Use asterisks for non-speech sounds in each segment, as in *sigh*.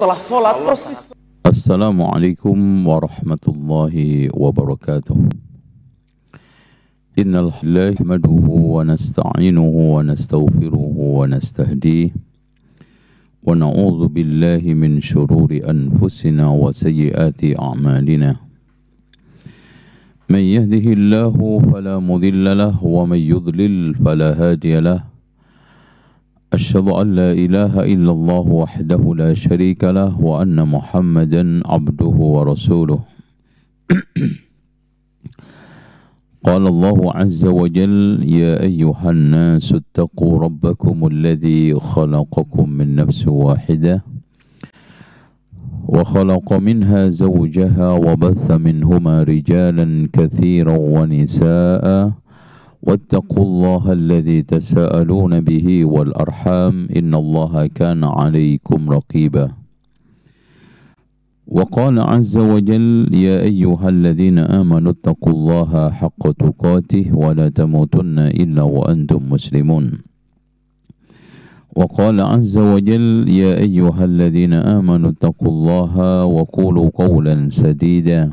setelah sholat persis. Assalamualaikum warahmatullahi wabarakatuh. إن الله نحمده ونستعينه ونستغفره ونستهديه ونعوذ بالله من شرور أنفسنا وسيئات أعمالنا من يهده الله فلا مضل له ومن يضلل فلا هادي له أشهد أن لا إله إلا الله وحده لا شريك له وأن محمدا عبده ورسوله *clears throat* قال الله عز وجل يا أيها الناس اتقوا ربكم الذي خلقكم من نفس واحدة وخلق منها زوجها وبث منهما رجالا كثيرا ونساء واتقوا الله الذي تساءلون به والأرحام إن الله كان عليكم رقيبا وقال عز وجل يا أيها الذين آمنوا اتقوا الله حق تقاته ولا تموتن إلا وأنتم مسلمون وقال عز وجل يا أيها الذين آمنوا اتقوا الله وقولوا قولا سديدا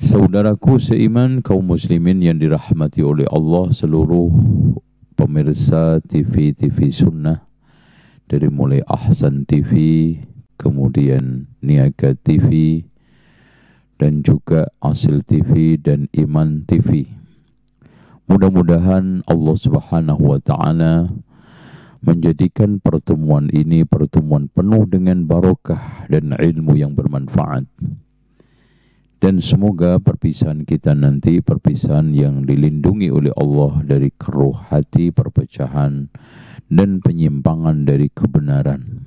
Saudaraku seiman kaum muslimin yang dirahmati oleh Allah seluruh pemirsa TV-TV sunnah dari mulai Ahsan TV, kemudian Niaga TV, dan juga Asil TV dan Iman TV. Mudah-mudahan Allah Subhanahu wa taala menjadikan pertemuan ini pertemuan penuh dengan barokah dan ilmu yang bermanfaat. Dan semoga perpisahan kita nanti perpisahan yang dilindungi oleh Allah dari keruh hati, perpecahan, dan penyimpangan dari kebenaran.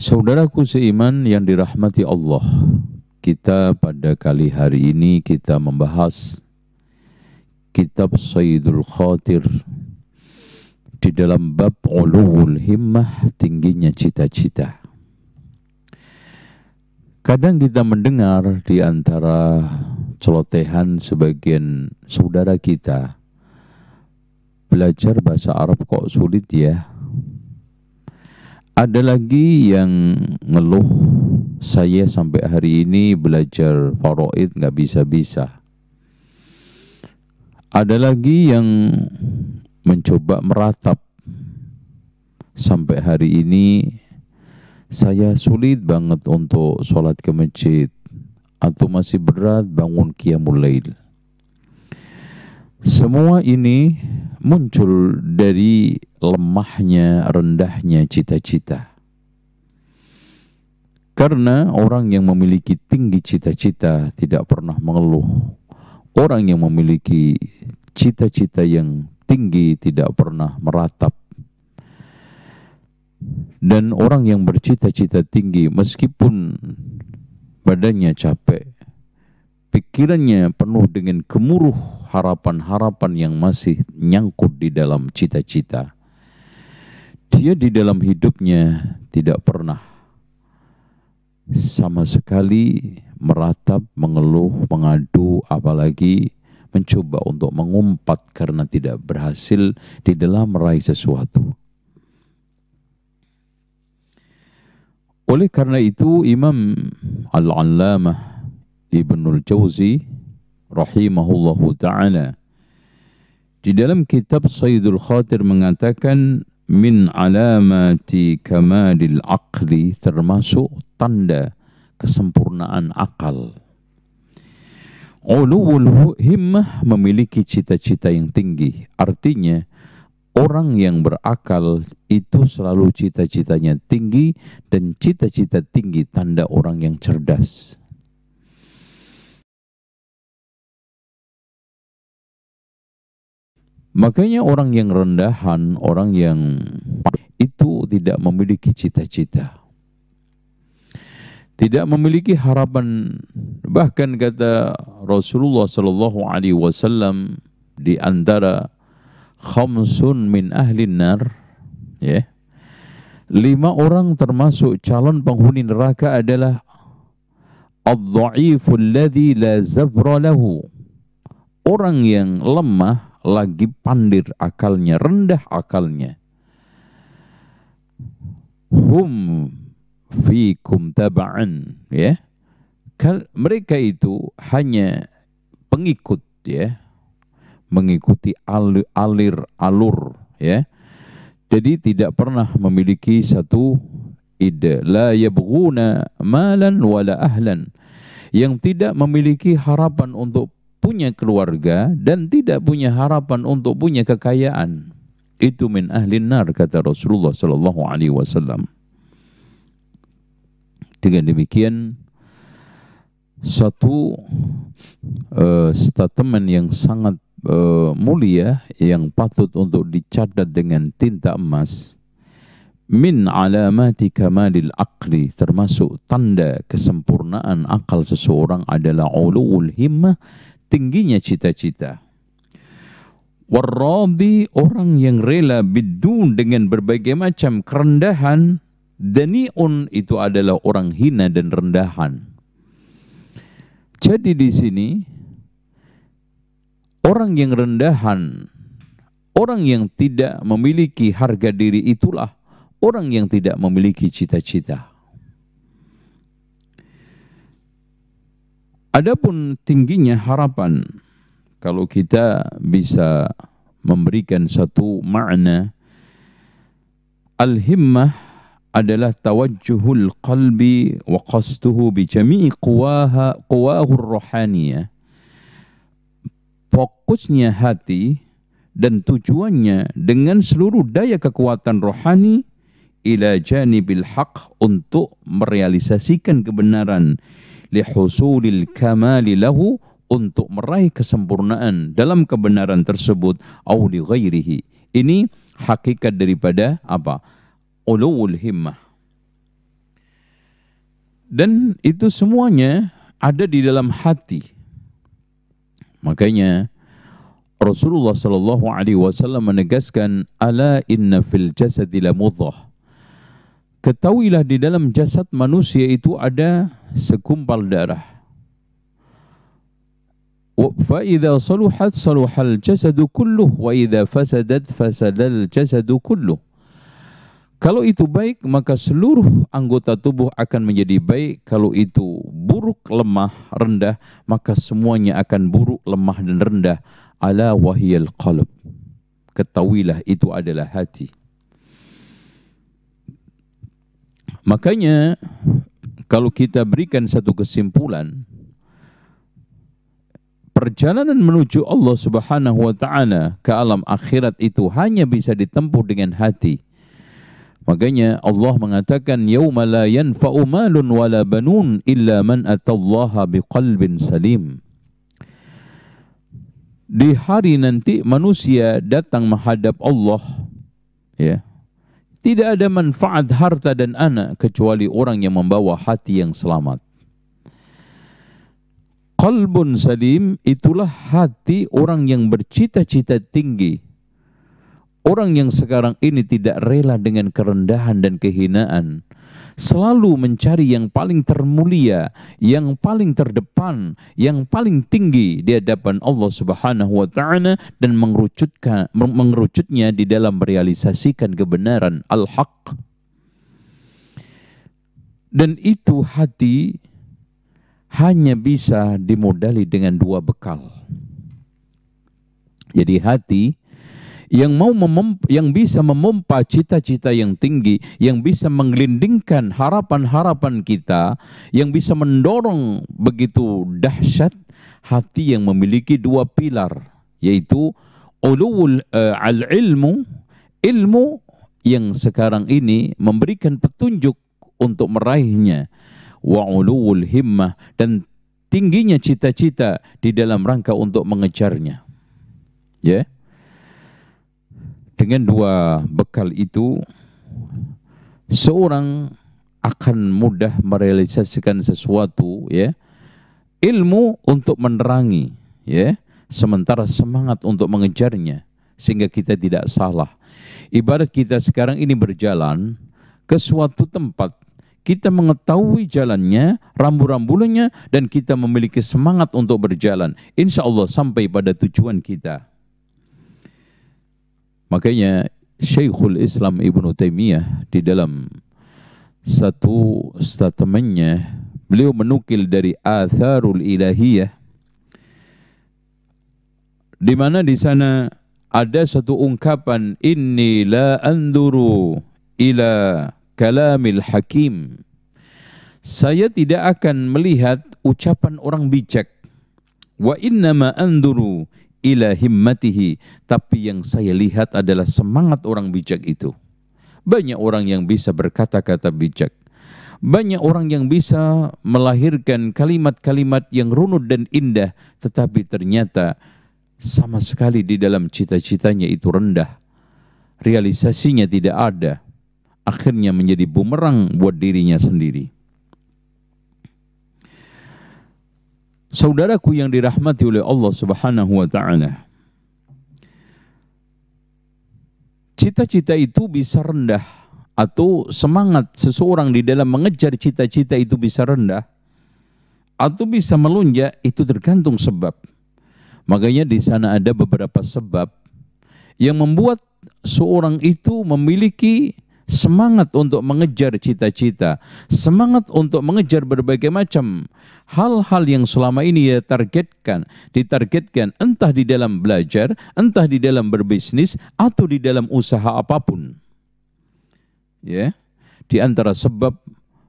Saudaraku seiman yang dirahmati Allah, kita pada kali hari ini kita membahas kitab Sayyidul Khatir di dalam bab uluwul himmah tingginya cita-cita. Kadang kita mendengar di antara celotehan sebagian saudara kita, belajar bahasa Arab kok sulit ya. Ada lagi yang ngeluh, saya sampai hari ini belajar faraid nggak bisa-bisa. Ada lagi yang mencoba meratap, sampai hari ini saya sulit banget untuk sholat ke masjid atau masih berat bangun qiyamul lail. Semua ini muncul dari lemahnya, rendahnya cita-cita. Karena orang yang memiliki tinggi cita-cita tidak pernah mengeluh. Orang yang memiliki cita-cita yang tinggi tidak pernah meratap. Dan orang yang bercita-cita tinggi meskipun badannya capek, pikirannya penuh dengan kemuruh harapan-harapan yang masih nyangkut di dalam cita-cita. Dia di dalam hidupnya tidak pernah sama sekali meratap, mengeluh, mengadu, apalagi mencoba untuk mengumpat karena tidak berhasil di dalam meraih sesuatu. Oleh karena itu Imam Al-Allamah Ibnul Jauzi rahimahullahu taala di dalam kitab Sayyidul Khatir mengatakan min alamati kamalil aqli termasuk tanda kesempurnaan akal. Uluwul himmah memiliki cita-cita yang tinggi. Artinya, Orang yang berakal itu selalu cita-citanya tinggi dan cita-cita tinggi tanda orang yang cerdas. Makanya orang yang rendahan, orang yang itu tidak memiliki cita-cita. Tidak memiliki harapan. Bahkan kata Rasulullah sallallahu alaihi wasallam di antara khamsun min ahlin nar ya lima orang termasuk calon penghuni neraka adalah ad-dha'ifu alladhi la zabra lahu orang yang lemah lagi pandir akalnya rendah akalnya hum fikum taba'an ya mereka itu hanya pengikut ya mengikuti alir, alir alur ya. Jadi tidak pernah memiliki satu ide. La yabghuna malan wala ahlan. Yang tidak memiliki harapan untuk punya keluarga dan tidak punya harapan untuk punya kekayaan. Itu min ahli nar kata Rasulullah sallallahu alaihi wasallam. Dengan demikian satu uh, statement yang sangat Eh, mulia yang patut untuk dicatat dengan tinta emas min alamati kamalil akli termasuk tanda kesempurnaan akal seseorang adalah ulul himmah tingginya cita-cita warradi orang yang rela bidun dengan berbagai macam kerendahan daniun itu adalah orang hina dan rendahan jadi di sini Orang yang rendahan, orang yang tidak memiliki harga diri itulah orang yang tidak memiliki cita-cita. Adapun tingginya harapan, kalau kita bisa memberikan satu makna, al-himmah adalah tawajjuhul qalbi wa qastuhu bi jami'i quwaha quwahur rohaniyah fokusnya hati dan tujuannya dengan seluruh daya kekuatan rohani ila janibil haq untuk merealisasikan kebenaran lihusulil kamali lahu untuk meraih kesempurnaan dalam kebenaran tersebut au li ghairihi ini hakikat daripada apa ulul himmah dan itu semuanya ada di dalam hati Makanya Rasulullah Shallallahu Alaihi Wasallam menegaskan, "Ala inna fil jasadi lamudhah." Ketahuilah di dalam jasad manusia itu ada sekumpal darah. فإذا صلحت صلح الجسد كله وإذا فسدت فسد الجسد كله kalau itu baik, maka seluruh anggota tubuh akan menjadi baik. Kalau itu buruk, lemah, rendah, maka semuanya akan buruk, lemah, dan rendah. Ala wahiyal qalb. Ketahuilah itu adalah hati. Makanya kalau kita berikan satu kesimpulan, perjalanan menuju Allah Subhanahu wa taala ke alam akhirat itu hanya bisa ditempuh dengan hati Makanya Allah mengatakan yauma la yanfa'u malun wala banun illa man atallaha biqalbin salim. Di hari nanti manusia datang menghadap Allah ya. Tidak ada manfaat harta dan anak kecuali orang yang membawa hati yang selamat. Qalbun salim itulah hati orang yang bercita-cita tinggi Orang yang sekarang ini tidak rela dengan kerendahan dan kehinaan, selalu mencari yang paling termulia, yang paling terdepan, yang paling tinggi di hadapan Allah Subhanahu wa taala dan mengerucutkan mengerucutnya di dalam merealisasikan kebenaran al-haq. Dan itu hati hanya bisa dimodali dengan dua bekal. Jadi hati yang mau yang bisa memompa cita-cita yang tinggi, yang bisa menggelindingkan harapan-harapan kita, yang bisa mendorong begitu dahsyat hati yang memiliki dua pilar, yaitu ulul uh, al-ilmu, ilmu yang sekarang ini memberikan petunjuk untuk meraihnya, wa ulul himmah dan tingginya cita-cita di dalam rangka untuk mengejarnya. Ya. Yeah? Dengan dua bekal itu, seorang akan mudah merealisasikan sesuatu ya ilmu untuk menerangi ya sementara semangat untuk mengejarnya sehingga kita tidak salah ibarat kita sekarang ini berjalan ke suatu tempat kita mengetahui jalannya, rambu rambunya dan kita memiliki semangat untuk berjalan. Insya Allah sampai pada tujuan kita. Makanya Syekhul Islam Ibn Taimiyah di dalam satu statementnya beliau menukil dari Atharul Ilahiyah di mana di sana ada satu ungkapan inni la anduru ila kalamil hakim saya tidak akan melihat ucapan orang bijak wa innama anduru ila himmatihi. Tapi yang saya lihat adalah semangat orang bijak itu. Banyak orang yang bisa berkata-kata bijak. Banyak orang yang bisa melahirkan kalimat-kalimat yang runut dan indah, tetapi ternyata sama sekali di dalam cita-citanya itu rendah. Realisasinya tidak ada. Akhirnya menjadi bumerang buat dirinya sendiri. Saudaraku yang dirahmati oleh Allah Subhanahu wa taala. Cita-cita itu bisa rendah atau semangat seseorang di dalam mengejar cita-cita itu bisa rendah atau bisa melunjak itu tergantung sebab. Makanya di sana ada beberapa sebab yang membuat seorang itu memiliki semangat untuk mengejar cita-cita, semangat untuk mengejar berbagai macam hal-hal yang selama ini dia targetkan, ditargetkan entah di dalam belajar, entah di dalam berbisnis, atau di dalam usaha apapun. Ya, di antara sebab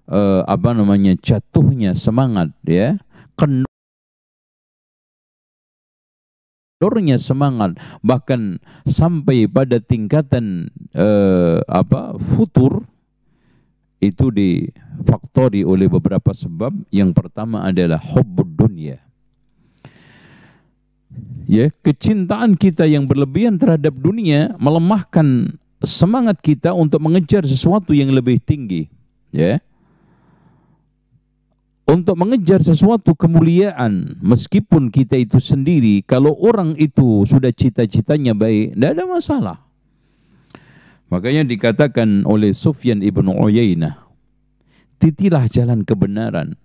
eh, apa namanya jatuhnya semangat, ya, kendornya semangat bahkan sampai pada tingkatan eh, apa futur itu difaktori oleh beberapa sebab. Yang pertama adalah hubbud dunia. Ya, kecintaan kita yang berlebihan terhadap dunia melemahkan semangat kita untuk mengejar sesuatu yang lebih tinggi. Ya. Untuk mengejar sesuatu kemuliaan, meskipun kita itu sendiri, kalau orang itu sudah cita-citanya baik, tidak ada masalah. Makanya dikatakan oleh Sufyan ibnu Uyainah, titilah jalan kebenaran,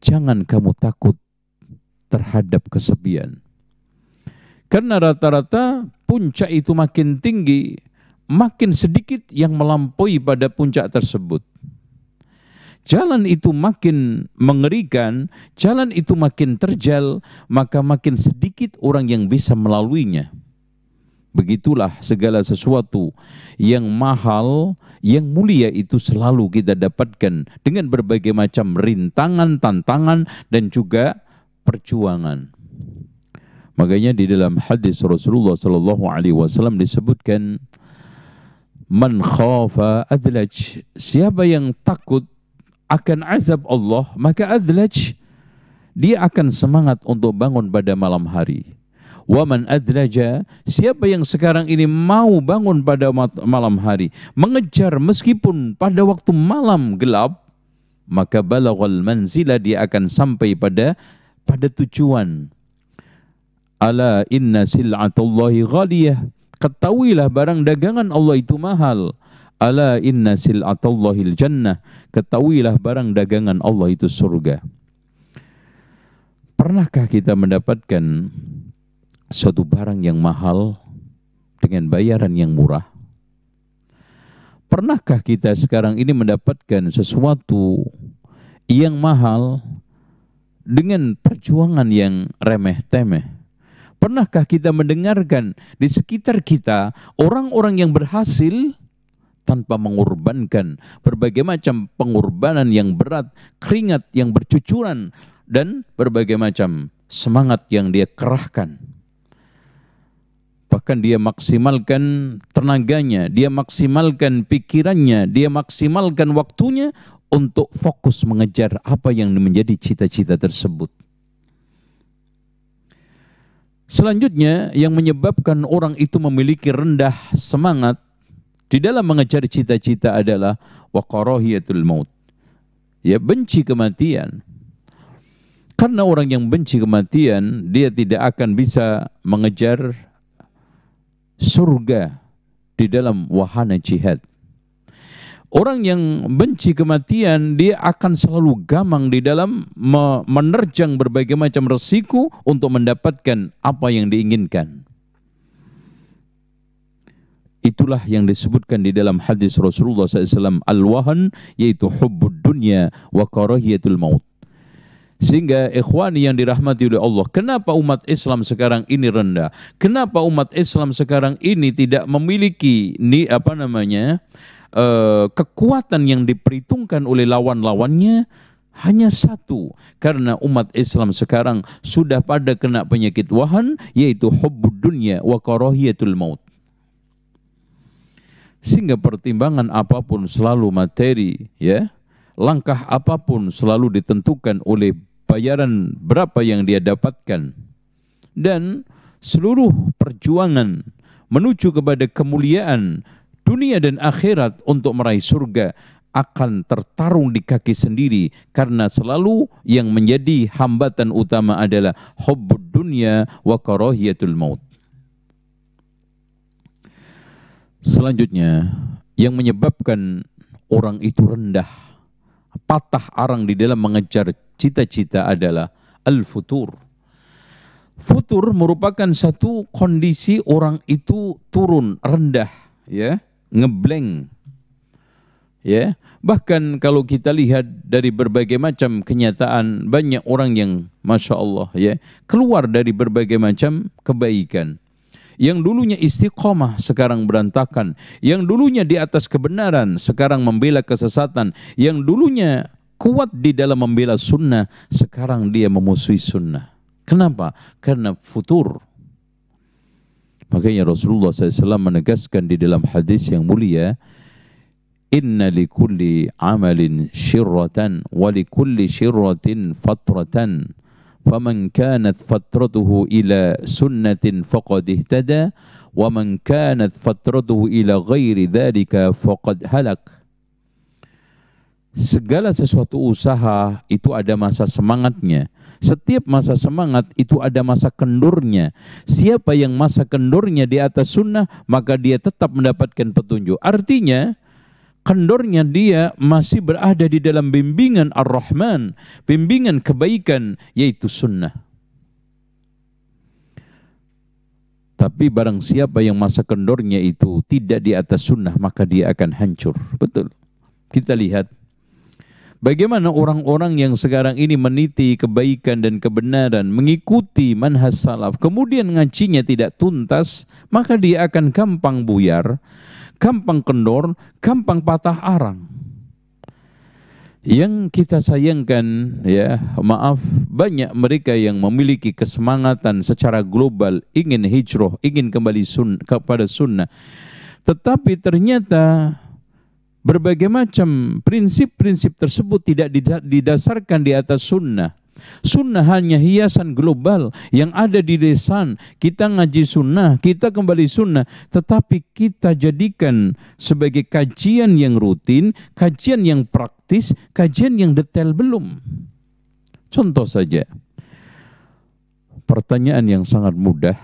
jangan kamu takut terhadap kesepian. Karena rata-rata puncak itu makin tinggi, makin sedikit yang melampaui pada puncak tersebut. Jalan itu makin mengerikan, jalan itu makin terjal, maka makin sedikit orang yang bisa melaluinya. Begitulah segala sesuatu yang mahal, yang mulia itu selalu kita dapatkan dengan berbagai macam rintangan, tantangan, dan juga perjuangan. Makanya di dalam hadis Rasulullah saw Alaihi Wasallam disebutkan, Man khafa adlaj. Siapa yang takut akan azab Allah, maka adlaj. Dia akan semangat untuk bangun pada malam hari. Waman adlaja, siapa yang sekarang ini mau bangun pada malam hari, mengejar meskipun pada waktu malam gelap, maka balaghal manzila dia akan sampai pada pada tujuan. Ala inna sil'atullahi ghaliyah. Ketahuilah barang dagangan Allah itu mahal. Ala inna sil'atallahil jannah. Ketahuilah barang dagangan Allah itu surga. Pernahkah kita mendapatkan suatu barang yang mahal dengan bayaran yang murah? Pernahkah kita sekarang ini mendapatkan sesuatu yang mahal dengan perjuangan yang remeh-temeh? Pernahkah kita mendengarkan di sekitar kita orang-orang yang berhasil tanpa mengorbankan berbagai macam pengorbanan yang berat, keringat yang bercucuran, dan berbagai macam semangat yang dia kerahkan? bahkan dia maksimalkan tenaganya, dia maksimalkan pikirannya, dia maksimalkan waktunya untuk fokus mengejar apa yang menjadi cita-cita tersebut. Selanjutnya yang menyebabkan orang itu memiliki rendah semangat di dalam mengejar cita-cita adalah waqarahiyatul maut. Ya benci kematian. Karena orang yang benci kematian, dia tidak akan bisa mengejar surga di dalam wahana jihad. Orang yang benci kematian, dia akan selalu gamang di dalam menerjang berbagai macam resiko untuk mendapatkan apa yang diinginkan. Itulah yang disebutkan di dalam hadis Rasulullah SAW al-wahan, yaitu hubbud dunya wa karahiyatul maut. Sehingga ikhwani yang dirahmati oleh Allah, kenapa umat Islam sekarang ini rendah? Kenapa umat Islam sekarang ini tidak memiliki ni apa namanya? Uh, kekuatan yang diperhitungkan oleh lawan-lawannya hanya satu karena umat Islam sekarang sudah pada kena penyakit wahan yaitu hubbud dunya wa karahiyatul maut sehingga pertimbangan apapun selalu materi ya langkah apapun selalu ditentukan oleh bayaran berapa yang dia dapatkan dan seluruh perjuangan menuju kepada kemuliaan dunia dan akhirat untuk meraih surga akan tertarung di kaki sendiri karena selalu yang menjadi hambatan utama adalah hubbud dunya wa karahiyatul maut. Selanjutnya yang menyebabkan orang itu rendah, patah arang di dalam mengejar Cita-cita adalah al-futur. Futur merupakan satu kondisi orang itu turun, rendah, ya, ngebleng. Ya, bahkan kalau kita lihat dari berbagai macam kenyataan banyak orang yang masya Allah ya keluar dari berbagai macam kebaikan yang dulunya istiqomah sekarang berantakan, yang dulunya di atas kebenaran sekarang membela kesesatan, yang dulunya kuat di dalam membela sunnah, sekarang dia memusuhi sunnah. Kenapa? Karena futur. Makanya Rasulullah SAW menegaskan di dalam hadis yang mulia, Inna li kulli amalin syirratan wa li kulli syirratin fatratan faman kanat fatratuhu ila sunnatin faqad ihtada wa man kanat fatratuhu ila ghairi dhalika faqad halak segala sesuatu usaha itu ada masa semangatnya. Setiap masa semangat itu ada masa kendurnya. Siapa yang masa kendurnya di atas sunnah, maka dia tetap mendapatkan petunjuk. Artinya, kendurnya dia masih berada di dalam bimbingan Ar-Rahman, bimbingan kebaikan yaitu sunnah. Tapi barang siapa yang masa kendornya itu tidak di atas sunnah, maka dia akan hancur. Betul. Kita lihat Bagaimana orang-orang yang sekarang ini meniti kebaikan dan kebenaran, mengikuti manhas salaf, kemudian ngajinya tidak tuntas, maka dia akan gampang buyar, gampang kendor, gampang patah arang. Yang kita sayangkan ya, maaf, banyak mereka yang memiliki kesemangatan secara global ingin hijrah, ingin kembali sun, kepada sunnah. Tetapi ternyata berbagai macam prinsip-prinsip tersebut tidak didasarkan di atas sunnah. Sunnah hanya hiasan global yang ada di desan. Kita ngaji sunnah, kita kembali sunnah. Tetapi kita jadikan sebagai kajian yang rutin, kajian yang praktis, kajian yang detail belum. Contoh saja, pertanyaan yang sangat mudah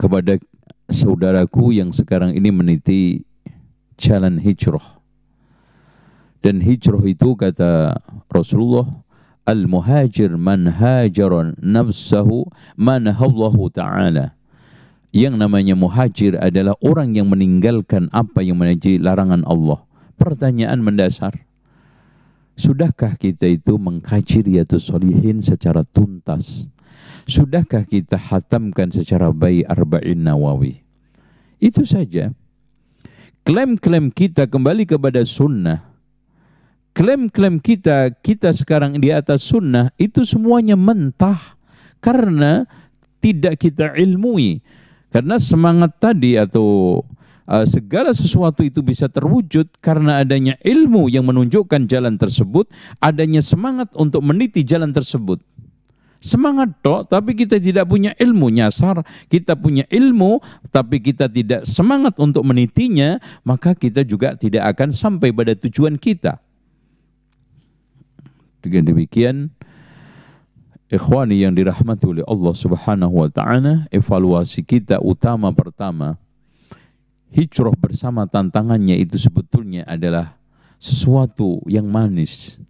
kepada saudaraku yang sekarang ini meniti jalan hijrah. Dan hijrah itu kata Rasulullah, al-muhajir man hajaron nafsahu hallahu ta'ala. Yang namanya muhajir adalah orang yang meninggalkan apa yang menjadi larangan Allah. Pertanyaan mendasar. Sudahkah kita itu mengkaji atau solihin secara tuntas? Sudahkah kita hatamkan secara baik arba'in nawawi? Itu saja klaim-klaim kita kembali kepada sunnah, klaim-klaim kita, kita sekarang di atas sunnah, itu semuanya mentah. Karena tidak kita ilmui. Karena semangat tadi atau uh, segala sesuatu itu bisa terwujud karena adanya ilmu yang menunjukkan jalan tersebut, adanya semangat untuk meniti jalan tersebut. Semangat dok, tapi kita tidak punya ilmu nyasar. Kita punya ilmu, tapi kita tidak semangat untuk menitinya, maka kita juga tidak akan sampai pada tujuan kita. Dengan demikian, ikhwani yang dirahmati oleh Allah Subhanahu wa taala, evaluasi kita utama pertama hijrah bersama tantangannya itu sebetulnya adalah sesuatu yang manis,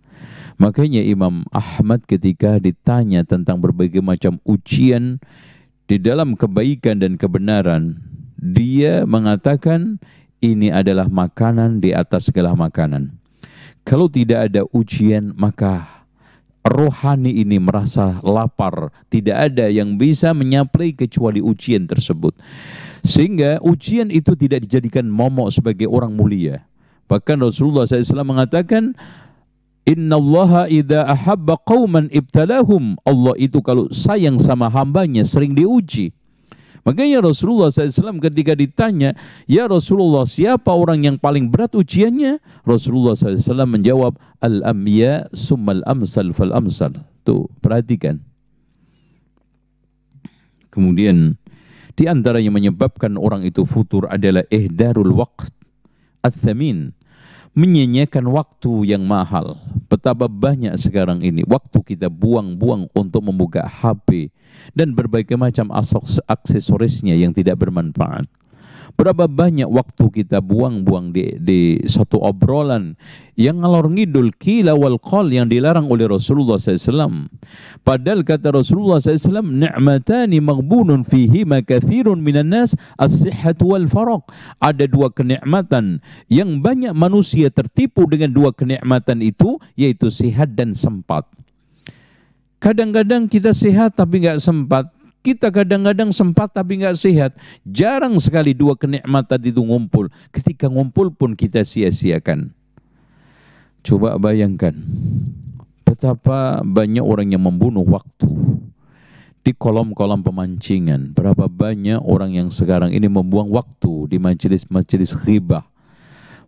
Makanya Imam Ahmad ketika ditanya tentang berbagai macam ujian di dalam kebaikan dan kebenaran, dia mengatakan ini adalah makanan di atas segala makanan. Kalau tidak ada ujian, maka rohani ini merasa lapar. Tidak ada yang bisa menyaplai kecuali ujian tersebut. Sehingga ujian itu tidak dijadikan momok sebagai orang mulia. Bahkan Rasulullah SAW mengatakan, Innallaha idha ahabba qauman ibtalahum. Allah itu kalau sayang sama hambanya sering diuji. Makanya Rasulullah SAW ketika ditanya, Ya Rasulullah siapa orang yang paling berat ujiannya? Rasulullah SAW menjawab, Al-amya summal amsal fal amsal. Tuh, perhatikan. Kemudian, di antara yang menyebabkan orang itu futur adalah ihdarul waqt. Al-thamin menyanyikan waktu yang mahal. Betapa banyak sekarang ini waktu kita buang-buang untuk membuka HP dan berbagai macam aksesorisnya yang tidak bermanfaat. Berapa banyak waktu kita buang-buang di, di satu obrolan yang ngalor ngidul kila wal yang dilarang oleh Rasulullah SAW. Padahal kata Rasulullah SAW, ni'matani maghbunun fihi makathirun minan nas as-sihhat wal faraq. Ada dua kenikmatan yang banyak manusia tertipu dengan dua kenikmatan itu, yaitu sehat dan sempat. Kadang-kadang kita sehat tapi nggak sempat, kita kadang-kadang sempat tapi nggak sehat. Jarang sekali dua kenikmatan itu ngumpul. Ketika ngumpul pun kita sia-siakan. Coba bayangkan betapa banyak orang yang membunuh waktu di kolom-kolom pemancingan. Berapa banyak orang yang sekarang ini membuang waktu di majelis-majelis riba.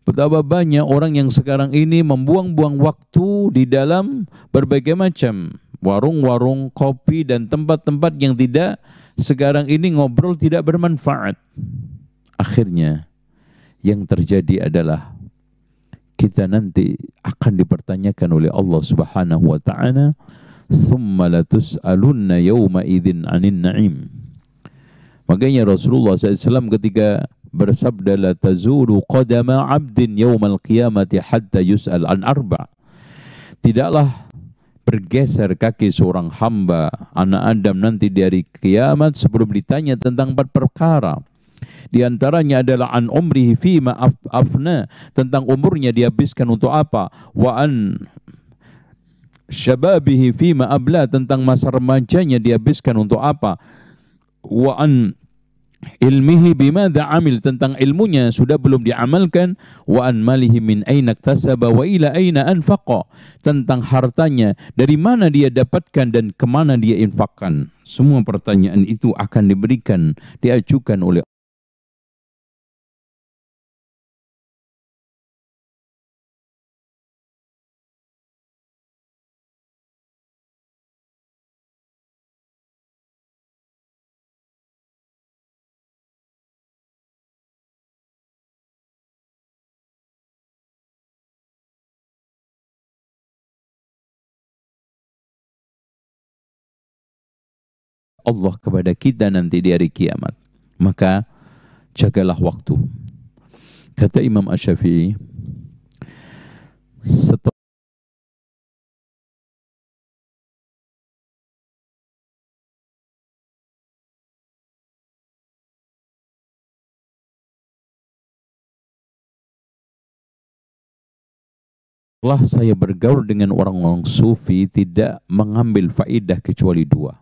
Betapa banyak orang yang sekarang ini membuang-buang waktu di dalam berbagai macam warung-warung kopi dan tempat-tempat yang tidak sekarang ini ngobrol tidak bermanfaat. Akhirnya yang terjadi adalah kita nanti akan dipertanyakan oleh Allah Subhanahu wa taala, "Tsumma latus'alunna yawma idzin 'anin na'im." Makanya Rasulullah SAW ketika bersabda la tazulu qadama 'abdin yaumal qiyamati hatta yus'al an arba. Tidaklah bergeser kaki seorang hamba anak Adam nanti dari kiamat sebelum ditanya tentang empat perkara. Di antaranya adalah an umrihi fima af afna tentang umurnya dihabiskan untuk apa wa an syababihi fima abla tentang masa remajanya dihabiskan untuk apa wa an ilmihi bimada amil tentang ilmunya sudah belum diamalkan wa an malihi min aina tasaba wa ila aina anfaqa tentang hartanya dari mana dia dapatkan dan kemana dia infakkan semua pertanyaan itu akan diberikan diajukan oleh Allah kepada kita nanti di hari kiamat. Maka jagalah waktu. Kata Imam Ash-Syafi'i, setelah Setelah saya bergaul dengan orang-orang sufi tidak mengambil faidah kecuali dua.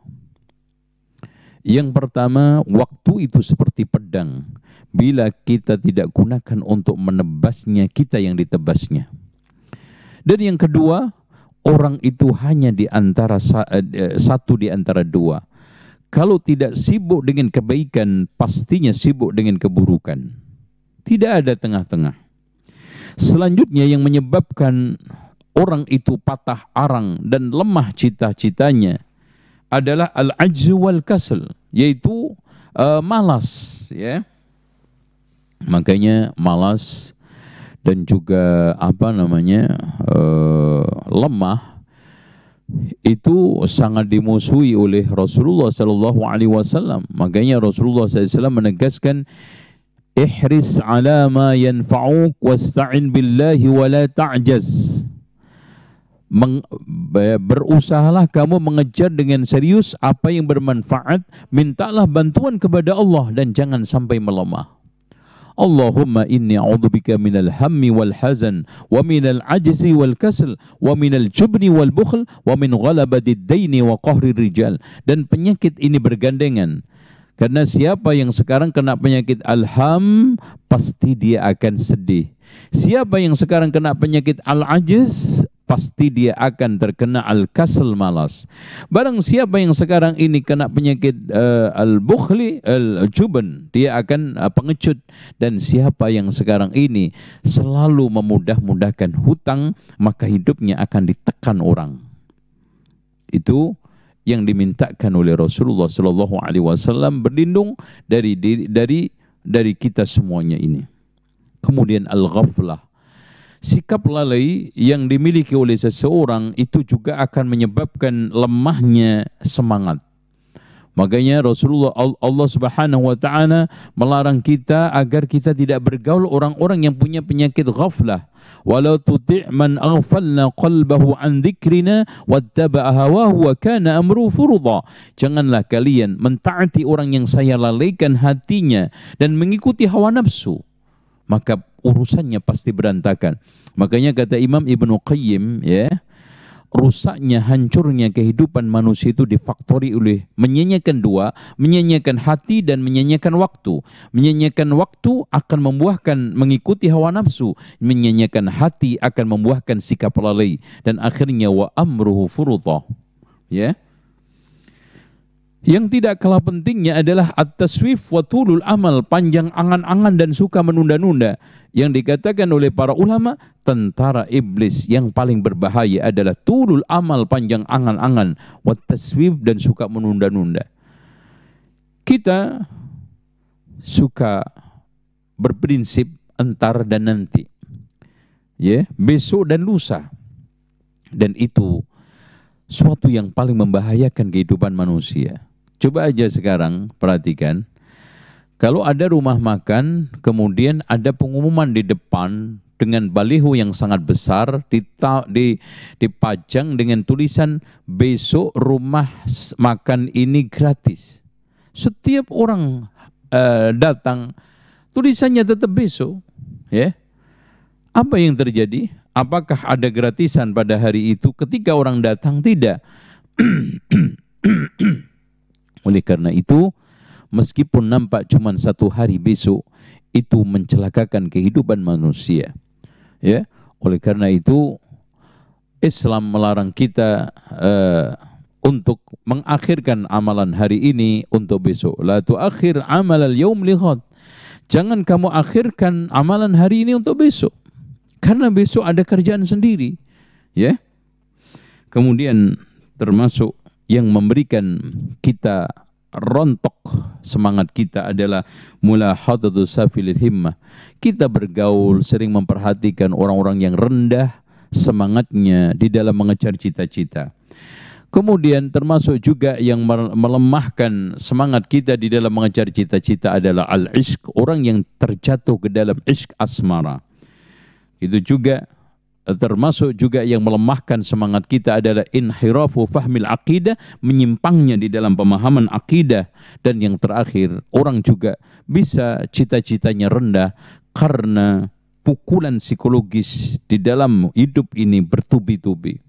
Yang pertama, waktu itu seperti pedang. Bila kita tidak gunakan untuk menebasnya, kita yang ditebasnya. Dan yang kedua, orang itu hanya di antara eh, satu di antara dua. Kalau tidak sibuk dengan kebaikan, pastinya sibuk dengan keburukan. Tidak ada tengah-tengah. Selanjutnya yang menyebabkan orang itu patah arang dan lemah cita-citanya adalah al-ajzu wal kasal, yaitu uh, malas, ya. Makanya malas dan juga apa namanya uh, lemah itu sangat dimusuhi oleh Rasulullah Sallallahu Alaihi Wasallam. Makanya Rasulullah SAW menegaskan ihris ala ma yanfa'uk wasta'in billahi wa la ta'jaz. Ta meng, berusahalah kamu mengejar dengan serius apa yang bermanfaat, mintalah bantuan kepada Allah dan jangan sampai melemah. Allahumma inni a'udzubika minal hammi wal hazan wa minal ajzi wal kasal wa minal jubni wal bukhl wa min ghalabati daini wa qahri rijal dan penyakit ini bergandengan karena siapa yang sekarang kena penyakit alham pasti dia akan sedih Siapa yang sekarang kena penyakit al-ajiz pasti dia akan terkena al-kasal malas. Barang siapa yang sekarang ini kena penyakit uh, al-bukhli, al-juban, dia akan uh, pengecut. Dan siapa yang sekarang ini selalu memudah-mudahkan hutang, maka hidupnya akan ditekan orang. Itu yang dimintakan oleh Rasulullah Shallallahu Alaihi Wasallam berlindung dari dari dari kita semuanya ini. Kemudian al-ghaflah Sikap lalai yang dimiliki oleh seseorang itu juga akan menyebabkan lemahnya semangat. Makanya Rasulullah Allah Subhanahu wa taala melarang kita agar kita tidak bergaul orang-orang yang punya penyakit ghaflah. Walau tuti' man aghfalna qalbahu an dzikrina wattaba'a hawahu wa kana amru furudha. Janganlah kalian mentaati orang yang saya lalaikan hatinya dan mengikuti hawa nafsu. Maka urusannya pasti berantakan. Makanya kata Imam Ibnu Qayyim ya, rusaknya, hancurnya kehidupan manusia itu difaktori oleh menyanyikan dua, menyanyikan hati dan menyanyikan waktu. Menyanyikan waktu akan membuahkan mengikuti hawa nafsu, menyanyikan hati akan membuahkan sikap lalai dan akhirnya wa amruhu furudha. Ya. Yeah? Yang tidak kalah pentingnya adalah at-taswif wa tulul amal, panjang angan-angan dan suka menunda-nunda. Yang dikatakan oleh para ulama, tentara iblis yang paling berbahaya adalah tulul amal, panjang angan-angan, wa taswif dan suka menunda-nunda. Kita suka berprinsip entar dan nanti. Ya, yeah, besok dan lusa. Dan itu suatu yang paling membahayakan kehidupan manusia Coba aja sekarang perhatikan. Kalau ada rumah makan, kemudian ada pengumuman di depan dengan baliho yang sangat besar dipajang dengan tulisan besok rumah makan ini gratis. Setiap orang uh, datang tulisannya tetap besok, ya. Yeah. Apa yang terjadi? Apakah ada gratisan pada hari itu ketika orang datang? Tidak. *clears throat* Oleh karena itu, meskipun nampak cuma satu hari besok, itu mencelakakan kehidupan manusia. Ya, oleh karena itu Islam melarang kita uh, untuk mengakhirkan amalan hari ini untuk besok. La itu amal al-yaum lihat Jangan kamu akhirkan amalan hari ini untuk besok. Karena besok ada kerjaan sendiri. Ya. Kemudian termasuk yang memberikan kita rontok semangat kita adalah mula hadatu safilil himmah. Kita bergaul sering memperhatikan orang-orang yang rendah semangatnya di dalam mengejar cita-cita. Kemudian termasuk juga yang melemahkan semangat kita di dalam mengejar cita-cita adalah al-ishq, orang yang terjatuh ke dalam ishq asmara. Itu juga termasuk juga yang melemahkan semangat kita adalah inhirafu fahmil akidah, menyimpangnya di dalam pemahaman akidah. Dan yang terakhir, orang juga bisa cita-citanya rendah karena pukulan psikologis di dalam hidup ini bertubi-tubi.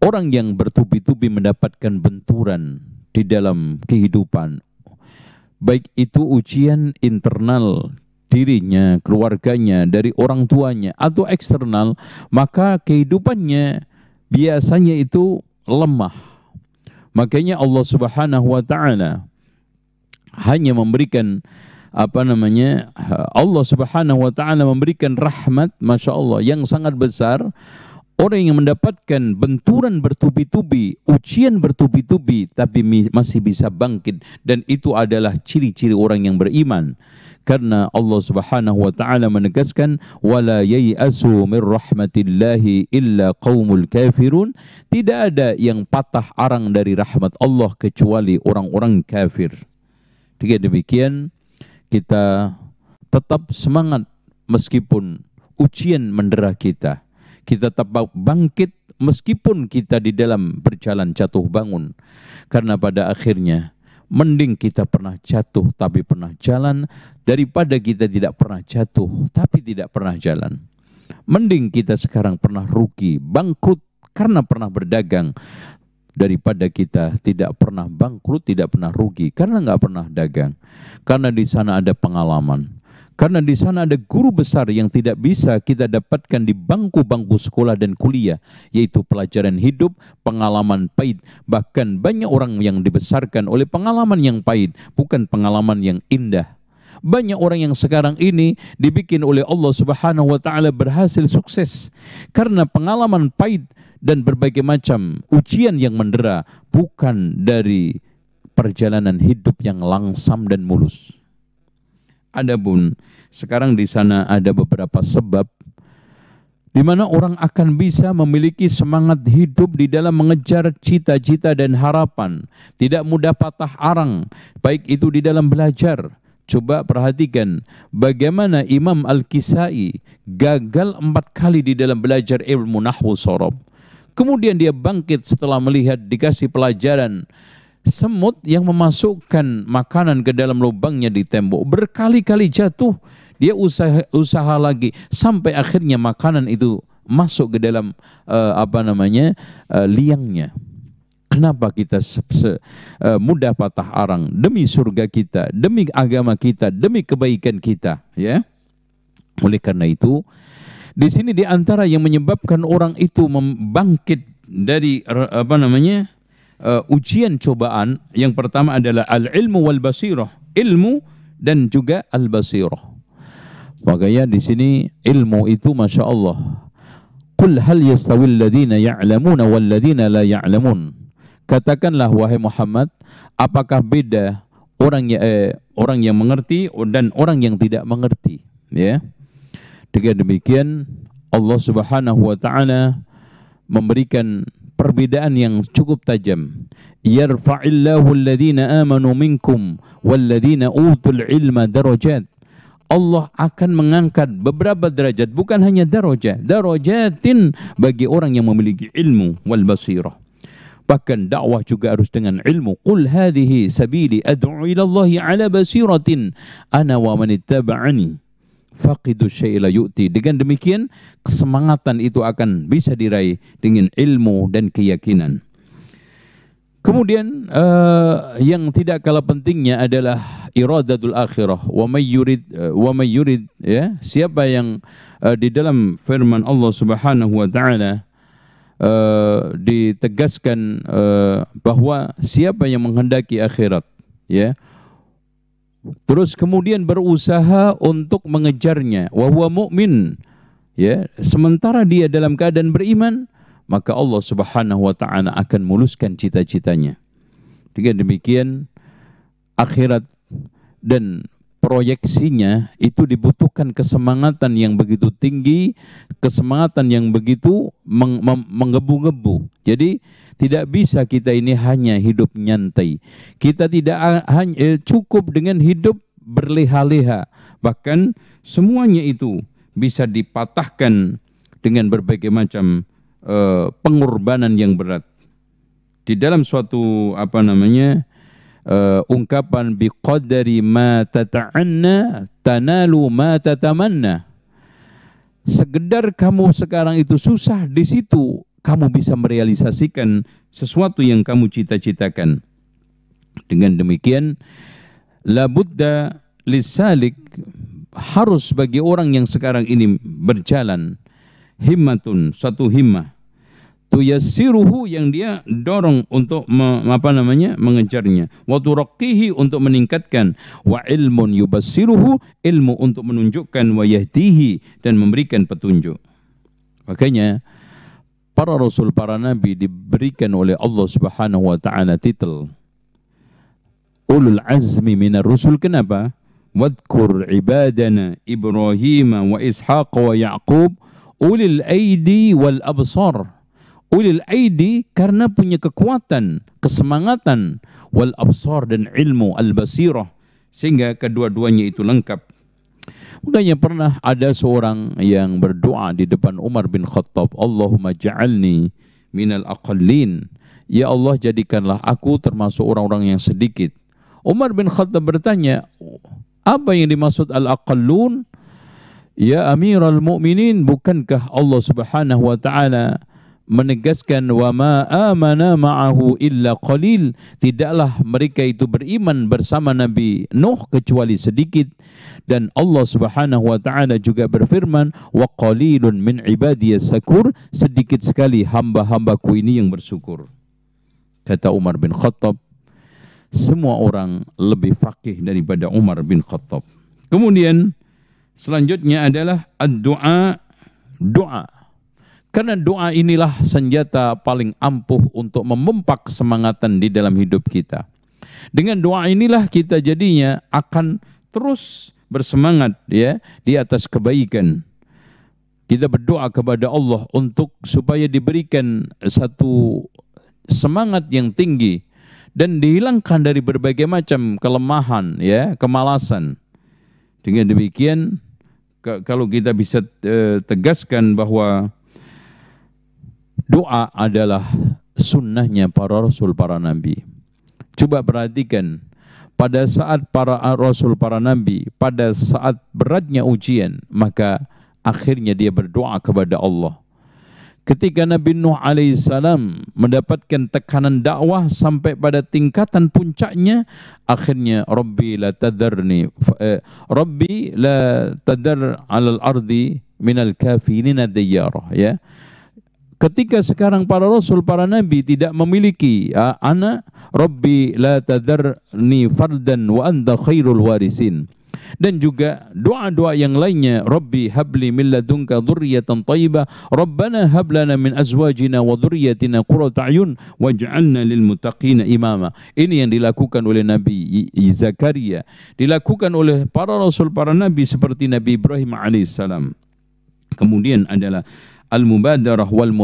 Orang yang bertubi-tubi mendapatkan benturan di dalam kehidupan, baik itu ujian internal dirinya, keluarganya, dari orang tuanya atau eksternal, maka kehidupannya biasanya itu lemah. Makanya Allah Subhanahu wa taala hanya memberikan apa namanya Allah Subhanahu wa taala memberikan rahmat Masya Allah yang sangat besar Orang yang mendapatkan benturan bertubi-tubi, ujian bertubi-tubi, tapi masih bisa bangkit. Dan itu adalah ciri-ciri orang yang beriman. Karena Allah Subhanahu wa taala menegaskan wala min rahmatillahi illa qaumul kafirun. Tidak ada yang patah arang dari rahmat Allah kecuali orang-orang kafir. Dengan demikian, kita tetap semangat meskipun ujian mendera kita kita tetap bangkit meskipun kita di dalam berjalan jatuh bangun. Karena pada akhirnya mending kita pernah jatuh tapi pernah jalan daripada kita tidak pernah jatuh tapi tidak pernah jalan. Mending kita sekarang pernah rugi, bangkrut karena pernah berdagang daripada kita tidak pernah bangkrut, tidak pernah rugi karena nggak pernah dagang. Karena di sana ada pengalaman. Karena di sana ada guru besar yang tidak bisa kita dapatkan di bangku-bangku sekolah dan kuliah, yaitu pelajaran hidup, pengalaman pahit. Bahkan banyak orang yang dibesarkan oleh pengalaman yang pahit, bukan pengalaman yang indah. Banyak orang yang sekarang ini dibikin oleh Allah Subhanahu wa taala berhasil sukses karena pengalaman pahit dan berbagai macam ujian yang mendera bukan dari perjalanan hidup yang langsam dan mulus. Adapun sekarang di sana ada beberapa sebab di mana orang akan bisa memiliki semangat hidup di dalam mengejar cita-cita dan harapan, tidak mudah patah arang, baik itu di dalam belajar. Coba perhatikan bagaimana Imam Al-Kisai gagal empat kali di dalam belajar ilmu nahwu sorob. Kemudian dia bangkit setelah melihat dikasih pelajaran semut yang memasukkan makanan ke dalam lubangnya di tembok berkali-kali jatuh dia usaha usaha lagi sampai akhirnya makanan itu masuk ke dalam uh, apa namanya uh, liangnya. Kenapa kita se -se, uh, mudah patah arang demi surga kita, demi agama kita, demi kebaikan kita, ya? Oleh karena itu, di sini di antara yang menyebabkan orang itu membangkit dari apa namanya? Uh, ujian cobaan yang pertama adalah al-ilmu wal basirah, ilmu dan juga al-basirah. Makanya di sini ilmu itu masya Allah. Qul hal yastawil ladina ya'lamuna wal ladina la ya'lamun. Katakanlah wahai Muhammad, apakah beda orang yang eh, orang yang mengerti dan orang yang tidak mengerti, ya? Dengan demikian Allah Subhanahu wa taala memberikan perbedaan yang cukup tajam. Yarfa'illahu alladhina amanu minkum walladhina utul ilma darajat. Allah akan mengangkat beberapa derajat bukan hanya darajat darajatin bagi orang yang memiliki ilmu wal basirah bahkan dakwah juga harus dengan ilmu qul hadhihi sabili ad'u ila ala basiratin ana wa man ittaba'ani faqidu syai'la yu'ti dengan demikian kesemangatan itu akan bisa diraih dengan ilmu dan keyakinan Kemudian uh, yang tidak kalah pentingnya adalah iradatul akhirah wa may yurid eh, wa may yurid ya siapa yang uh, di dalam firman Allah Subhanahu wa taala uh, ditegaskan uh, bahwa siapa yang menghendaki akhirat ya terus kemudian berusaha untuk mengejarnya wa huwa mu'min ya sementara dia dalam keadaan beriman maka Allah Subhanahu wa taala akan muluskan cita-citanya. Dengan demikian akhirat dan proyeksinya itu dibutuhkan kesemangatan yang begitu tinggi, kesemangatan yang begitu meng menggebu-gebu. Jadi tidak bisa kita ini hanya hidup nyantai. Kita tidak hanya eh, cukup dengan hidup berleha-leha. Bahkan semuanya itu bisa dipatahkan dengan berbagai macam Eh, pengorbanan yang berat. Di dalam suatu apa namanya uh, ungkapan qadari ma tata'anna tanalu ma tatamanna. Segedar kamu sekarang itu susah di situ kamu bisa merealisasikan sesuatu yang kamu cita-citakan. Dengan demikian labudda lisalik harus bagi orang yang sekarang ini berjalan himmatun satu himmah tuyassiruhu yang dia dorong untuk me, apa namanya mengejarnya wa turaqqihi untuk meningkatkan wa ilmun yubassiruhu ilmu untuk menunjukkan wa yahdihi dan memberikan petunjuk makanya para rasul para nabi diberikan oleh Allah Subhanahu wa taala titel ulul azmi minar rusul kenapa wadkur ibadana Ibrahim wa Ishaq wa Yaqub ulil aidi wal absar ulil aidi karena punya kekuatan, kesemangatan, wal absar dan ilmu al basirah sehingga kedua-duanya itu lengkap. Makanya pernah ada seorang yang berdoa di depan Umar bin Khattab, Allahumma ja'alni minal aqallin. Ya Allah jadikanlah aku termasuk orang-orang yang sedikit. Umar bin Khattab bertanya, apa yang dimaksud al-aqallun? Ya Amirul Mukminin, bukankah Allah Subhanahu wa taala menegaskan wa ma amana ma'ahu illa qalil tidaklah mereka itu beriman bersama Nabi Nuh kecuali sedikit dan Allah Subhanahu wa taala juga berfirman wa qalilun min ibadiyas sakur sedikit sekali hamba-hambaku ini yang bersyukur kata Umar bin Khattab semua orang lebih faqih daripada Umar bin Khattab kemudian selanjutnya adalah ad-du'a du'a, du'a. Karena doa inilah senjata paling ampuh untuk memempak semangatan di dalam hidup kita. Dengan doa inilah kita jadinya akan terus bersemangat ya di atas kebaikan. Kita berdoa kepada Allah untuk supaya diberikan satu semangat yang tinggi dan dihilangkan dari berbagai macam kelemahan ya, kemalasan. Dengan demikian kalau kita bisa eh, tegaskan bahwa Doa adalah sunnahnya para rasul, para nabi. Coba perhatikan, pada saat para rasul, para nabi, pada saat beratnya ujian, maka akhirnya dia berdoa kepada Allah. Ketika Nabi Nuh alaihissalam mendapatkan tekanan dakwah sampai pada tingkatan puncaknya, akhirnya Rabbi la tadarni, eh, Rabbi la tadar al ardi minal kafirina diyarah. Ya. Ketika sekarang para rasul, para nabi tidak memiliki uh, ah, anak, Rabbi la tadarni fardan wa anta khairul warisin. Dan juga doa-doa yang lainnya, Rabbi habli min ladunka dzurriatan thayyibah, Rabbana hab lana min azwajina wa dzurriyyatina qurrata ayun waj'alna lil muttaqina imama. Ini yang dilakukan oleh Nabi Zakaria, dilakukan oleh para rasul, para nabi seperti Nabi Ibrahim alaihissalam. Kemudian adalah al-mubadarah wal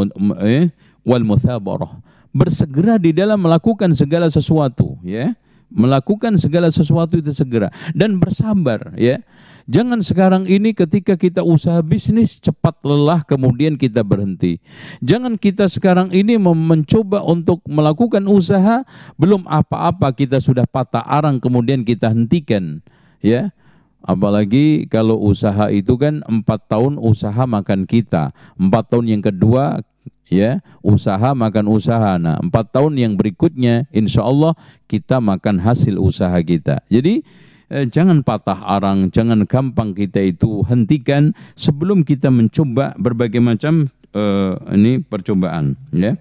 eh, wal muthabarah. Bersegera di dalam melakukan segala sesuatu, ya. Melakukan segala sesuatu itu segera dan bersabar, ya. Jangan sekarang ini ketika kita usaha bisnis cepat lelah kemudian kita berhenti. Jangan kita sekarang ini mencoba untuk melakukan usaha belum apa-apa kita sudah patah arang kemudian kita hentikan, ya. Apalagi kalau usaha itu kan empat tahun usaha makan kita, empat tahun yang kedua ya usaha makan usaha. Nah empat tahun yang berikutnya insya Allah kita makan hasil usaha kita. Jadi eh, jangan patah arang, jangan gampang kita itu hentikan sebelum kita mencoba berbagai macam eh, ini percobaan. Ya.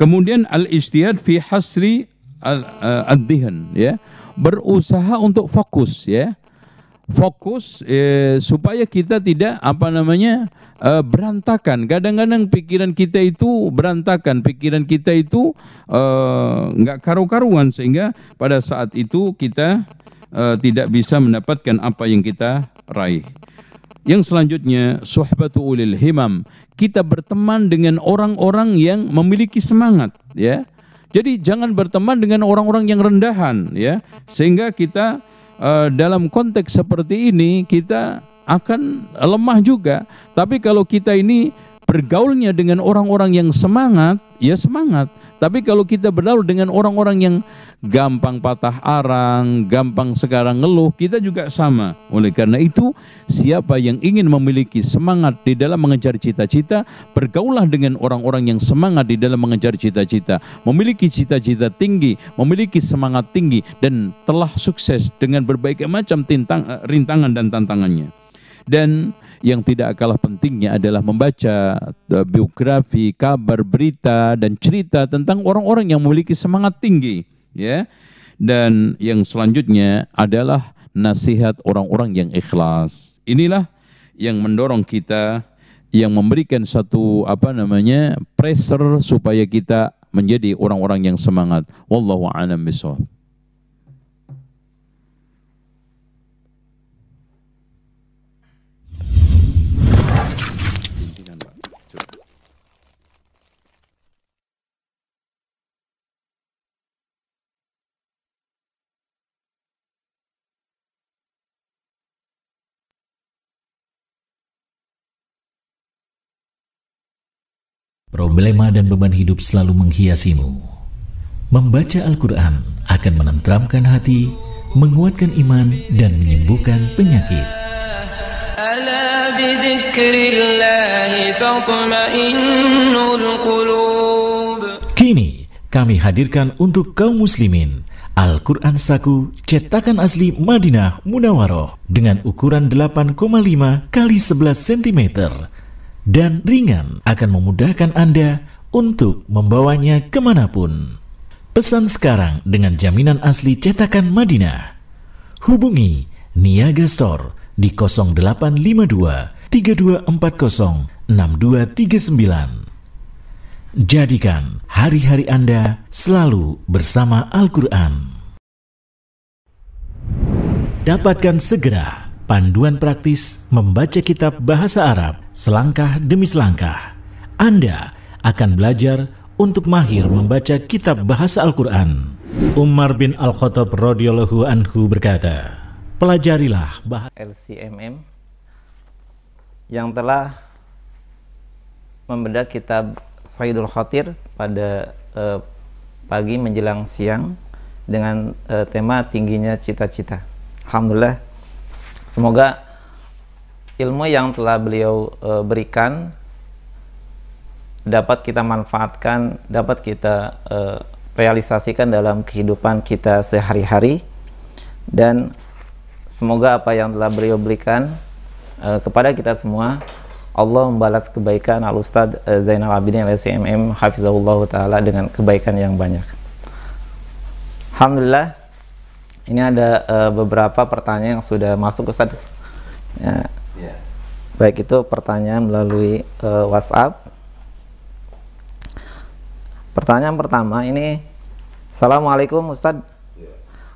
Kemudian al istihad fi hasri al, uh, ya berusaha untuk fokus ya fokus eh, supaya kita tidak apa namanya eh, berantakan. Kadang-kadang pikiran kita itu berantakan, pikiran kita itu eh, nggak eh, karu-karuan sehingga pada saat itu kita eh, tidak bisa mendapatkan apa yang kita raih. Yang selanjutnya suhbatu ulil himam. Kita berteman dengan orang-orang yang memiliki semangat, ya. Jadi jangan berteman dengan orang-orang yang rendahan, ya. Sehingga kita uh, dalam konteks seperti ini kita akan lemah juga. Tapi kalau kita ini bergaulnya dengan orang-orang yang semangat, ya semangat. Tapi kalau kita bergaul dengan orang-orang yang gampang patah arang, gampang sekarang ngeluh, kita juga sama. Oleh karena itu, siapa yang ingin memiliki semangat di dalam mengejar cita-cita, bergaulah dengan orang-orang yang semangat di dalam mengejar cita-cita, memiliki cita-cita tinggi, memiliki semangat tinggi, dan telah sukses dengan berbagai macam tintang, eh, rintangan dan tantangannya. Dan yang tidak kalah pentingnya adalah membaca eh, biografi, kabar, berita, dan cerita tentang orang-orang yang memiliki semangat tinggi ya. Dan yang selanjutnya adalah nasihat orang-orang yang ikhlas. Inilah yang mendorong kita yang memberikan satu apa namanya pressure supaya kita menjadi orang-orang yang semangat. Wallahu a'lam bishawab. Problema dan beban hidup selalu menghiasimu. Membaca Al-Quran akan menentramkan hati, menguatkan iman, dan menyembuhkan penyakit. Kini kami hadirkan untuk kaum muslimin Al-Quran Saku cetakan asli Madinah Munawaroh dengan ukuran 8,5 x 11 cm dan ringan akan memudahkan Anda untuk membawanya kemanapun. Pesan sekarang dengan jaminan asli cetakan Madinah. Hubungi Niaga Store di 0852 3240 6239. Jadikan hari-hari Anda selalu bersama Al-Quran. Dapatkan segera panduan praktis membaca kitab bahasa Arab selangkah demi selangkah. Anda akan belajar untuk mahir membaca kitab bahasa Al-Quran. Umar bin Al-Khattab radhiyallahu anhu berkata, Pelajarilah bahasa LCMM yang telah membedah kitab Sayyidul Khatir pada eh, pagi menjelang siang dengan eh, tema tingginya cita-cita. Alhamdulillah Semoga ilmu yang telah beliau eh, berikan dapat kita manfaatkan, dapat kita eh, realisasikan dalam kehidupan kita sehari-hari dan semoga apa yang telah beliau berikan eh, kepada kita semua Allah membalas kebaikan Al Ustaz Zainal Abidin LSMM Hafizahullah Ta'ala dengan kebaikan yang banyak Alhamdulillah ini ada uh, beberapa pertanyaan yang sudah masuk Ustaz. Ya. Yeah. Baik itu pertanyaan melalui uh, WhatsApp. Pertanyaan pertama ini Assalamualaikum Ustaz. Iya.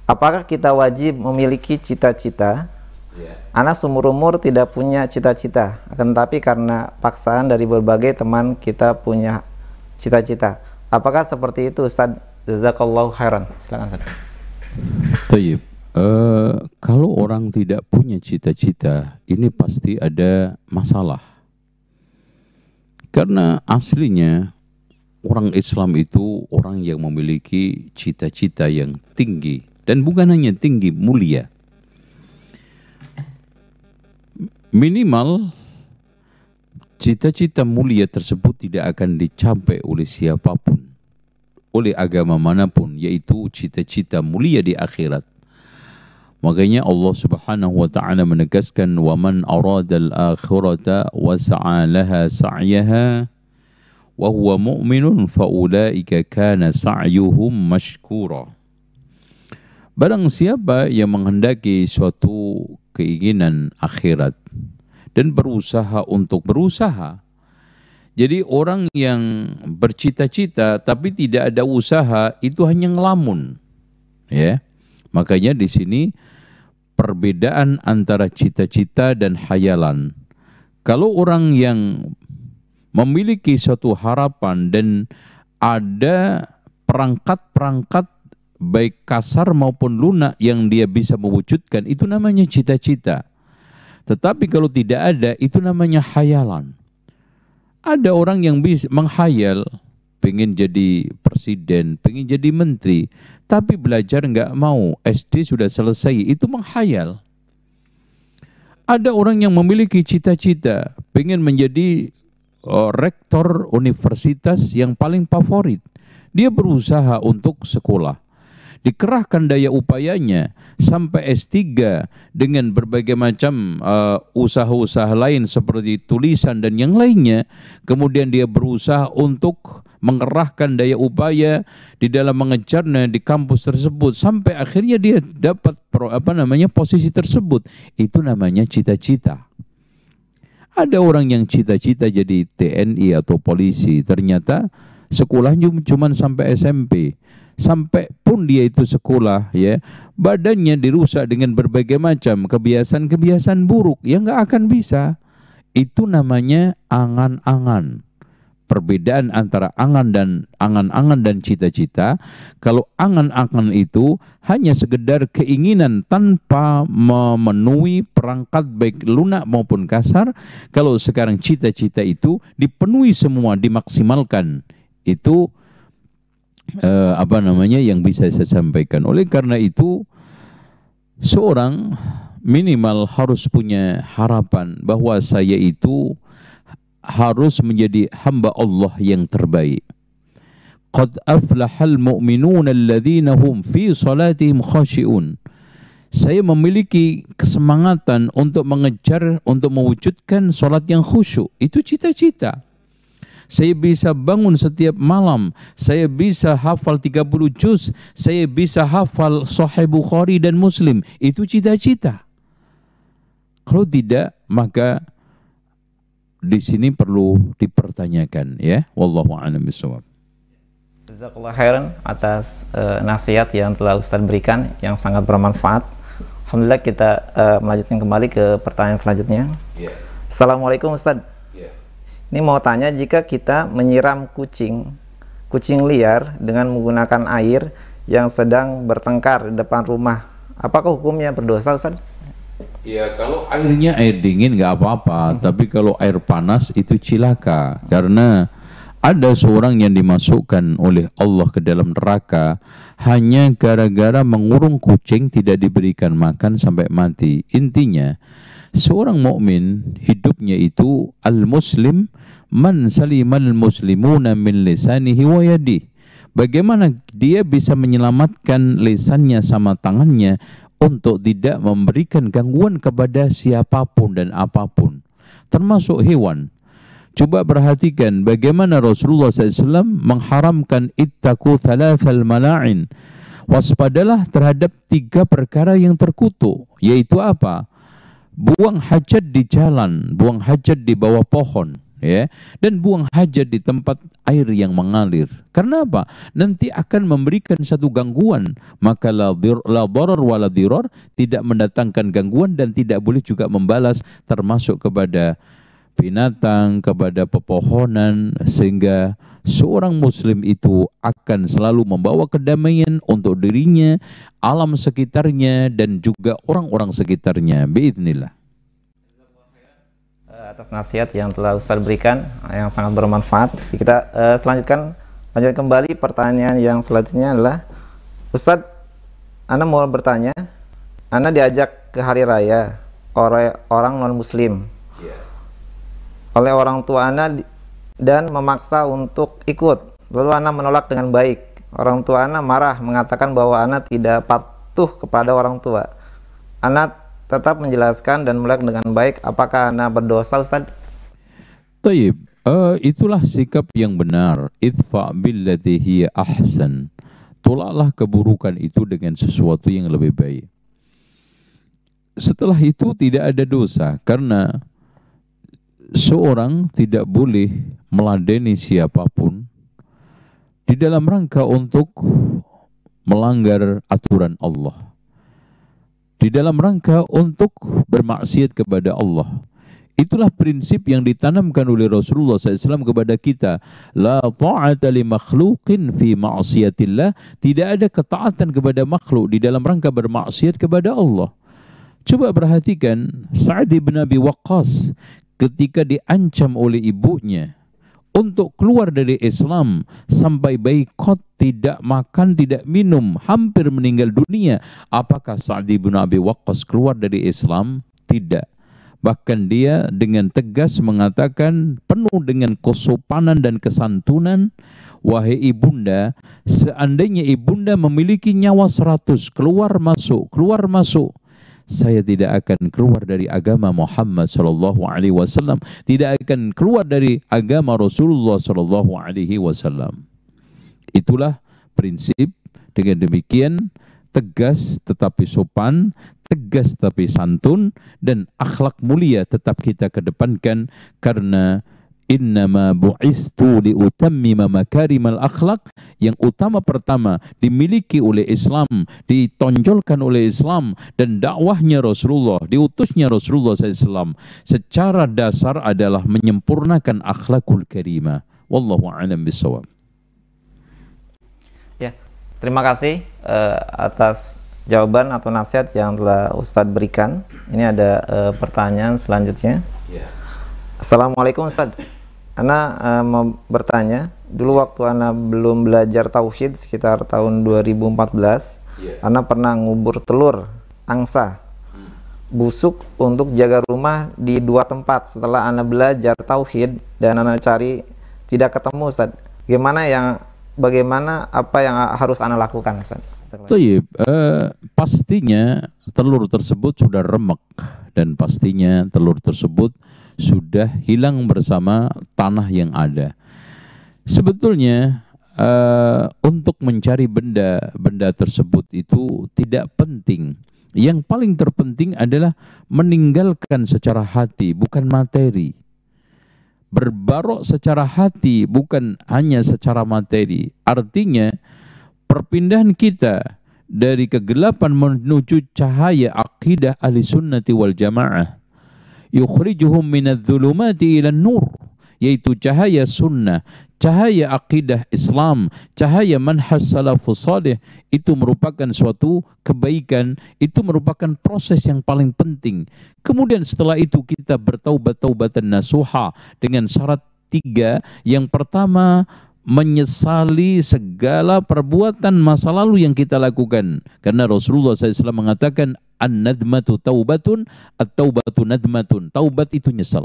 Apakah kita wajib memiliki cita-cita? Yeah. Anak seumur umur tidak punya cita-cita, akan tetapi karena paksaan dari berbagai teman kita punya cita-cita. Apakah seperti itu Ustaz? Jazakallahu khairan. Silakan Ustaz. Tayyip, uh, eh, kalau orang tidak punya cita-cita, ini pasti ada masalah. Karena aslinya orang Islam itu orang yang memiliki cita-cita yang tinggi dan bukan hanya tinggi, mulia. Minimal cita-cita mulia tersebut tidak akan dicapai oleh siapapun oleh agama manapun yaitu cita-cita mulia di akhirat. Makanya Allah Subhanahu wa taala menegaskan wa man arada al wa wasa'a laha sa'yaha wa huwa mu'minun faulaika kana sa'yuhum mashkura. Barang siapa yang menghendaki suatu keinginan akhirat dan berusaha untuk berusaha, jadi orang yang bercita-cita tapi tidak ada usaha itu hanya ngelamun. Ya. Makanya di sini perbedaan antara cita-cita dan hayalan. Kalau orang yang memiliki suatu harapan dan ada perangkat-perangkat baik kasar maupun lunak yang dia bisa mewujudkan itu namanya cita-cita. Tetapi kalau tidak ada itu namanya hayalan. Ada orang yang bisa menghayal, pengen jadi presiden, pengen jadi menteri, tapi belajar nggak mau, SD sudah selesai, itu menghayal. Ada orang yang memiliki cita-cita, pengen menjadi uh, rektor universitas yang paling favorit. Dia berusaha untuk sekolah. Dikerahkan daya upayanya, sampai S3 dengan berbagai macam eh, usaha-usaha lain seperti tulisan dan yang lainnya, kemudian dia berusaha untuk mengerahkan daya upaya di dalam mengejarnya di kampus tersebut sampai akhirnya dia dapat apa namanya posisi tersebut. Itu namanya cita-cita. Ada orang yang cita-cita jadi TNI atau polisi, ternyata sekolahnya cuma sampai SMP sampai pun dia itu sekolah ya badannya dirusak dengan berbagai macam kebiasaan-kebiasaan buruk yang nggak akan bisa itu namanya angan-angan perbedaan antara angan dan angan-angan dan cita-cita kalau angan-angan itu hanya sekedar keinginan tanpa memenuhi perangkat baik lunak maupun kasar kalau sekarang cita-cita itu dipenuhi semua dimaksimalkan itu Eh, apa namanya yang bisa saya sampaikan. Oleh karena itu seorang minimal harus punya harapan bahwa saya itu harus menjadi hamba Allah yang terbaik. Qad aflahal mu'minuna alladhina hum fi salatihim khashi'un. Saya memiliki kesemangatan untuk mengejar, untuk mewujudkan solat yang khusyuk. Itu cita-cita saya bisa bangun setiap malam, saya bisa hafal 30 juz, saya bisa hafal Sahih Bukhari dan Muslim. Itu cita-cita. Kalau tidak, maka di sini perlu dipertanyakan ya. Wallahu a'lam bishawab. khairan atas uh, nasihat yang telah Ustaz berikan yang sangat bermanfaat. Alhamdulillah kita uh, melanjutkan kembali ke pertanyaan selanjutnya. Yeah. Assalamualaikum Ustaz. Ini mau tanya jika kita menyiram kucing, kucing liar dengan menggunakan air yang sedang bertengkar di depan rumah, apakah hukumnya berdosa Ustaz? Ya kalau airnya air dingin nggak apa-apa, hmm. tapi kalau air panas itu cilaka karena ada seorang yang dimasukkan oleh Allah ke dalam neraka hanya gara-gara mengurung kucing tidak diberikan makan sampai mati. Intinya Seorang mukmin hidupnya itu al-muslim man salimal muslimuna min lisanihi wa Bagaimana dia bisa menyelamatkan lisannya sama tangannya untuk tidak memberikan gangguan kepada siapapun dan apapun, termasuk hewan. Coba perhatikan bagaimana Rasulullah SAW mengharamkan ittaku thalathal mala'in. Waspadalah terhadap tiga perkara yang terkutuk, yaitu apa? buang hajat di jalan, buang hajat di bawah pohon, ya, dan buang hajat di tempat air yang mengalir. Karena apa? Nanti akan memberikan satu gangguan, maka la, dir, wa la tidak mendatangkan gangguan dan tidak boleh juga membalas termasuk kepada binatang, kepada pepohonan sehingga seorang muslim itu akan selalu membawa kedamaian untuk dirinya, alam sekitarnya, dan juga orang-orang sekitarnya. Biiznillah. Eh, atas nasihat yang telah Ustaz berikan, yang sangat bermanfaat. Kita uh, selanjutkan, lanjut kembali pertanyaan yang selanjutnya adalah, Ustaz, Anda mau bertanya, Anda diajak ke Hari Raya oleh orang non-Muslim. Yeah. Oleh orang tua Anda dan memaksa untuk ikut. Lalu Ana menolak dengan baik. Orang tua Ana marah mengatakan bahwa Ana tidak patuh kepada orang tua. Ana tetap menjelaskan dan menolak dengan baik apakah Ana berdosa Ustaz? Taib, uh, itulah sikap yang benar. Idfa billati hiya ahsan. Tolaklah keburukan itu dengan sesuatu yang lebih baik. Setelah itu tidak ada dosa karena seorang tidak boleh meladeni siapapun di dalam rangka untuk melanggar aturan Allah. Di dalam rangka untuk bermaksiat kepada Allah. Itulah prinsip yang ditanamkan oleh Rasulullah SAW kepada kita. La ta'ata li makhluqin fi ma'asiyatillah. Tidak ada ketaatan kepada makhluk di dalam rangka bermaksiat kepada Allah. Coba perhatikan Sa'ad bin Abi Waqqas ketika diancam oleh ibunya untuk keluar dari Islam sampai baikot tidak makan tidak minum hampir meninggal dunia apakah Sa'di bin Abi Waqqas keluar dari Islam tidak bahkan dia dengan tegas mengatakan penuh dengan kesopanan dan kesantunan wahai ibunda seandainya ibunda memiliki nyawa seratus keluar masuk keluar masuk saya tidak akan keluar dari agama Muhammad Shallallahu Alaihi Wasallam, tidak akan keluar dari agama Rasulullah Shallallahu Alaihi Wasallam. Itulah prinsip. Dengan demikian tegas tetapi sopan, tegas tapi santun dan akhlak mulia tetap kita kedepankan karena innama bu'istu liutammima makarimal akhlak yang utama pertama dimiliki oleh Islam, ditonjolkan oleh Islam dan dakwahnya Rasulullah, diutusnya Rasulullah SAW secara dasar adalah menyempurnakan akhlakul karimah. Wallahu a'lam bisawab. Ya, terima kasih uh, atas jawaban atau nasihat yang telah Ustadz berikan. Ini ada uh, pertanyaan selanjutnya. Yeah. Assalamualaikum Ustadz. Ana uh, mau bertanya, dulu waktu Ana belum belajar tauhid sekitar tahun 2014, yeah. Ana pernah ngubur telur angsa hmm. busuk untuk jaga rumah di dua tempat setelah Ana belajar tauhid dan Ana cari tidak ketemu Ustaz. Gimana yang bagaimana apa yang harus Ana lakukan Ustaz? uh, pastinya telur tersebut sudah remek dan pastinya telur tersebut sudah hilang bersama tanah yang ada. Sebetulnya uh, untuk mencari benda-benda tersebut itu tidak penting. Yang paling terpenting adalah meninggalkan secara hati, bukan materi. Berbarok secara hati, bukan hanya secara materi. Artinya, perpindahan kita dari kegelapan menuju cahaya akidah ahli sunnati wal jamaah yukhrijuhum minadh-dhulumati ila nur yaitu cahaya sunnah, cahaya akidah Islam, cahaya manhaj salafus salih itu merupakan suatu kebaikan, itu merupakan proses yang paling penting. Kemudian setelah itu kita bertaubat taubatan nasuha dengan syarat tiga. Yang pertama menyesali segala perbuatan masa lalu yang kita lakukan. Karena Rasulullah SAW mengatakan, An-nadmatu taubatun, at-taubatu nadmatun. Taubat itu nyesal.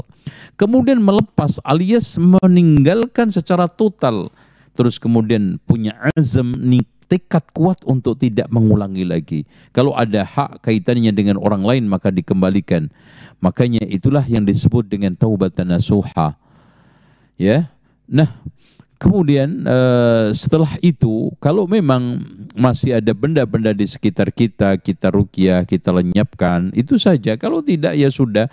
Kemudian melepas alias meninggalkan secara total. Terus kemudian punya azam, tekad kuat untuk tidak mengulangi lagi. Kalau ada hak kaitannya dengan orang lain maka dikembalikan. Makanya itulah yang disebut dengan taubat nasuha. Ya. Nah, kemudian uh, setelah itu kalau memang masih ada benda-benda di sekitar kita kita rukiah kita lenyapkan itu saja kalau tidak ya sudah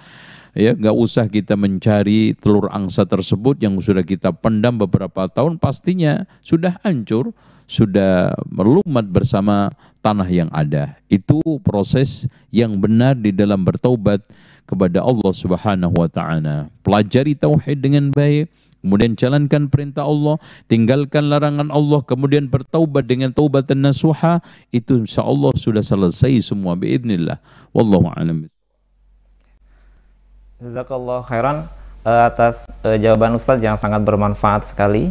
ya nggak usah kita mencari telur angsa tersebut yang sudah kita pendam beberapa tahun pastinya sudah hancur sudah melumat bersama tanah yang ada itu proses yang benar di dalam bertaubat kepada Allah Subhanahu wa taala pelajari tauhid dengan baik kemudian jalankan perintah Allah, tinggalkan larangan Allah, kemudian bertaubat dengan taubat dan nasuha, itu insya Allah sudah selesai semua biidnillah. Wallahu a'lam. Jazakallah khairan eh, atas eh, jawaban Ustaz yang sangat bermanfaat sekali.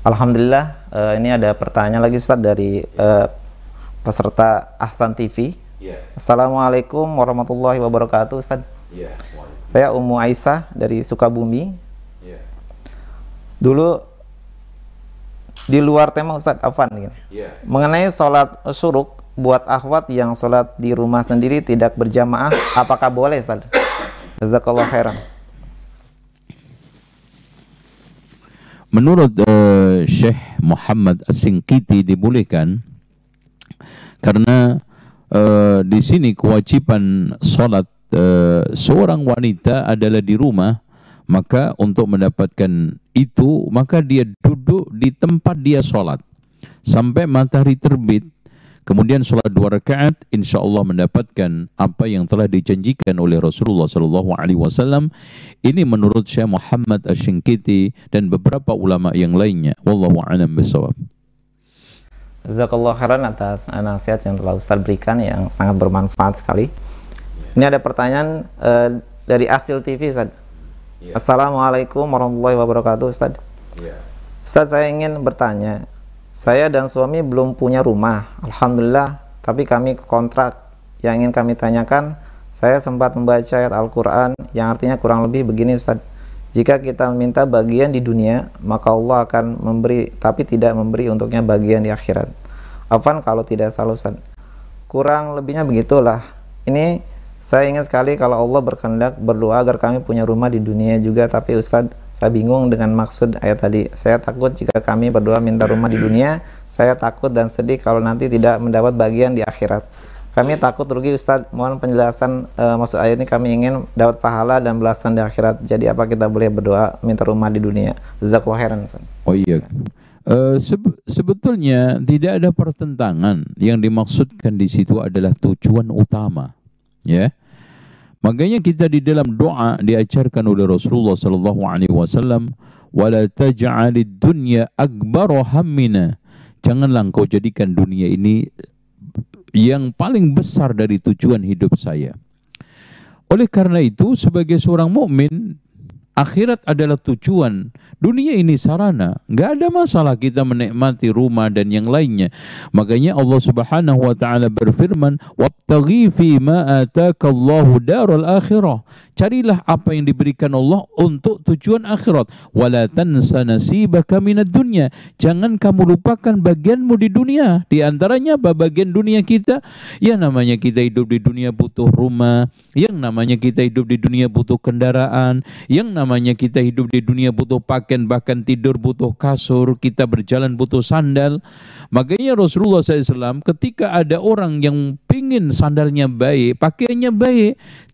Alhamdulillah eh, ini ada pertanyaan lagi Ustaz dari peserta Ahsan TV. Ya. Assalamualaikum warahmatullahi wabarakatuh Ustaz. Ya, Saya Umu Aisyah dari Sukabumi dulu di luar tema Ustadz Afan gini. Gitu. Iya. Yeah. Mengenai sholat suruk buat akhwat yang sholat di rumah sendiri tidak berjamaah, apakah boleh Ustaz? Jazakallah khairan. Menurut uh, eh, Syekh Muhammad Asingkiti dibolehkan karena uh, di sini kewajiban sholat uh, seorang wanita adalah di rumah maka untuk mendapatkan itu, maka dia duduk di tempat dia sholat. Sampai matahari terbit, kemudian sholat dua rakaat, insya Allah mendapatkan apa yang telah dijanjikan oleh Rasulullah Sallallahu Alaihi Wasallam. Ini menurut Syekh Muhammad Ashinkiti dan beberapa ulama yang lainnya. Wallahu a'lam bishawab. Jazakallah khairan atas nasihat yang telah Ustaz berikan yang sangat bermanfaat sekali. Ini ada pertanyaan uh, dari Asil TV Ustaz. Yeah. Assalamualaikum warahmatullahi wabarakatuh, Ustaz. Yeah. Ustaz, saya ingin bertanya. Saya dan suami belum punya rumah, alhamdulillah, tapi kami kontrak. Yang ingin kami tanyakan, saya sempat membaca ayat Al-Qur'an yang artinya kurang lebih begini, Ustaz. Jika kita meminta bagian di dunia, maka Allah akan memberi, tapi tidak memberi untuknya bagian di akhirat. Afan kalau tidak salah, Ustaz. Kurang lebihnya begitulah. Ini saya ingat sekali kalau Allah berkehendak berdoa agar kami punya rumah di dunia juga, tapi Ustadz, saya bingung dengan maksud ayat tadi. Saya takut jika kami berdoa minta rumah di dunia, saya takut dan sedih kalau nanti tidak mendapat bagian di akhirat. Kami takut rugi Ustadz, mohon penjelasan e, maksud ayat ini kami ingin dapat pahala dan belasan di akhirat. Jadi apa kita boleh berdoa minta rumah di dunia? Jazakallah Oh iya. Uh, eh, seb sebetulnya tidak ada pertentangan. Yang dimaksudkan di situ adalah tujuan utama. Ya. Makanya kita di dalam doa diajarkan oleh Rasulullah sallallahu alaihi wasallam wala taj'alid dunya akbara hammina. Janganlah engkau jadikan dunia ini yang paling besar dari tujuan hidup saya. Oleh karena itu sebagai seorang mukmin akhirat adalah tujuan Dunia ini sarana, nggak ada masalah kita menikmati rumah dan yang lainnya. Makanya Allah Subhanahu wa taala berfirman, "Wabtaghi fi ma Allahu daral akhirah." Carilah apa yang diberikan Allah untuk tujuan akhirat. Wala tansa nasibaka minad dunya. Jangan kamu lupakan bagianmu di dunia. Di antaranya apa bagian dunia kita? Ya namanya kita hidup di dunia butuh rumah, yang namanya kita hidup di dunia butuh kendaraan, yang namanya kita hidup di dunia butuh pakaian berpakaian bahkan tidur butuh kasur, kita berjalan butuh sandal. Makanya Rasulullah SAW ketika ada orang yang pingin sandalnya baik, pakaiannya baik,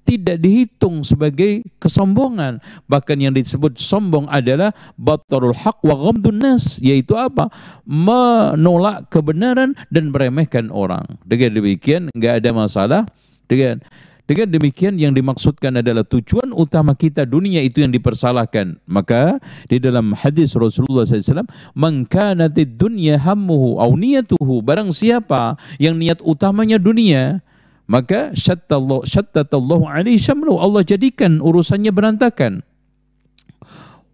tidak dihitung sebagai kesombongan. Bahkan yang disebut sombong adalah batarul haq wa ghamdun nas, yaitu apa? Menolak kebenaran dan meremehkan orang. Dengan demikian enggak ada masalah dengan dengan demikian yang dimaksudkan adalah tujuan utama kita dunia itu yang dipersalahkan. Maka di dalam hadis Rasulullah SAW, Mengkanatid dunia hammuhu au niyatuhu. Barang siapa yang niat utamanya dunia, maka syattallahu, syattallahu alaihi syamlu. Allah jadikan urusannya berantakan.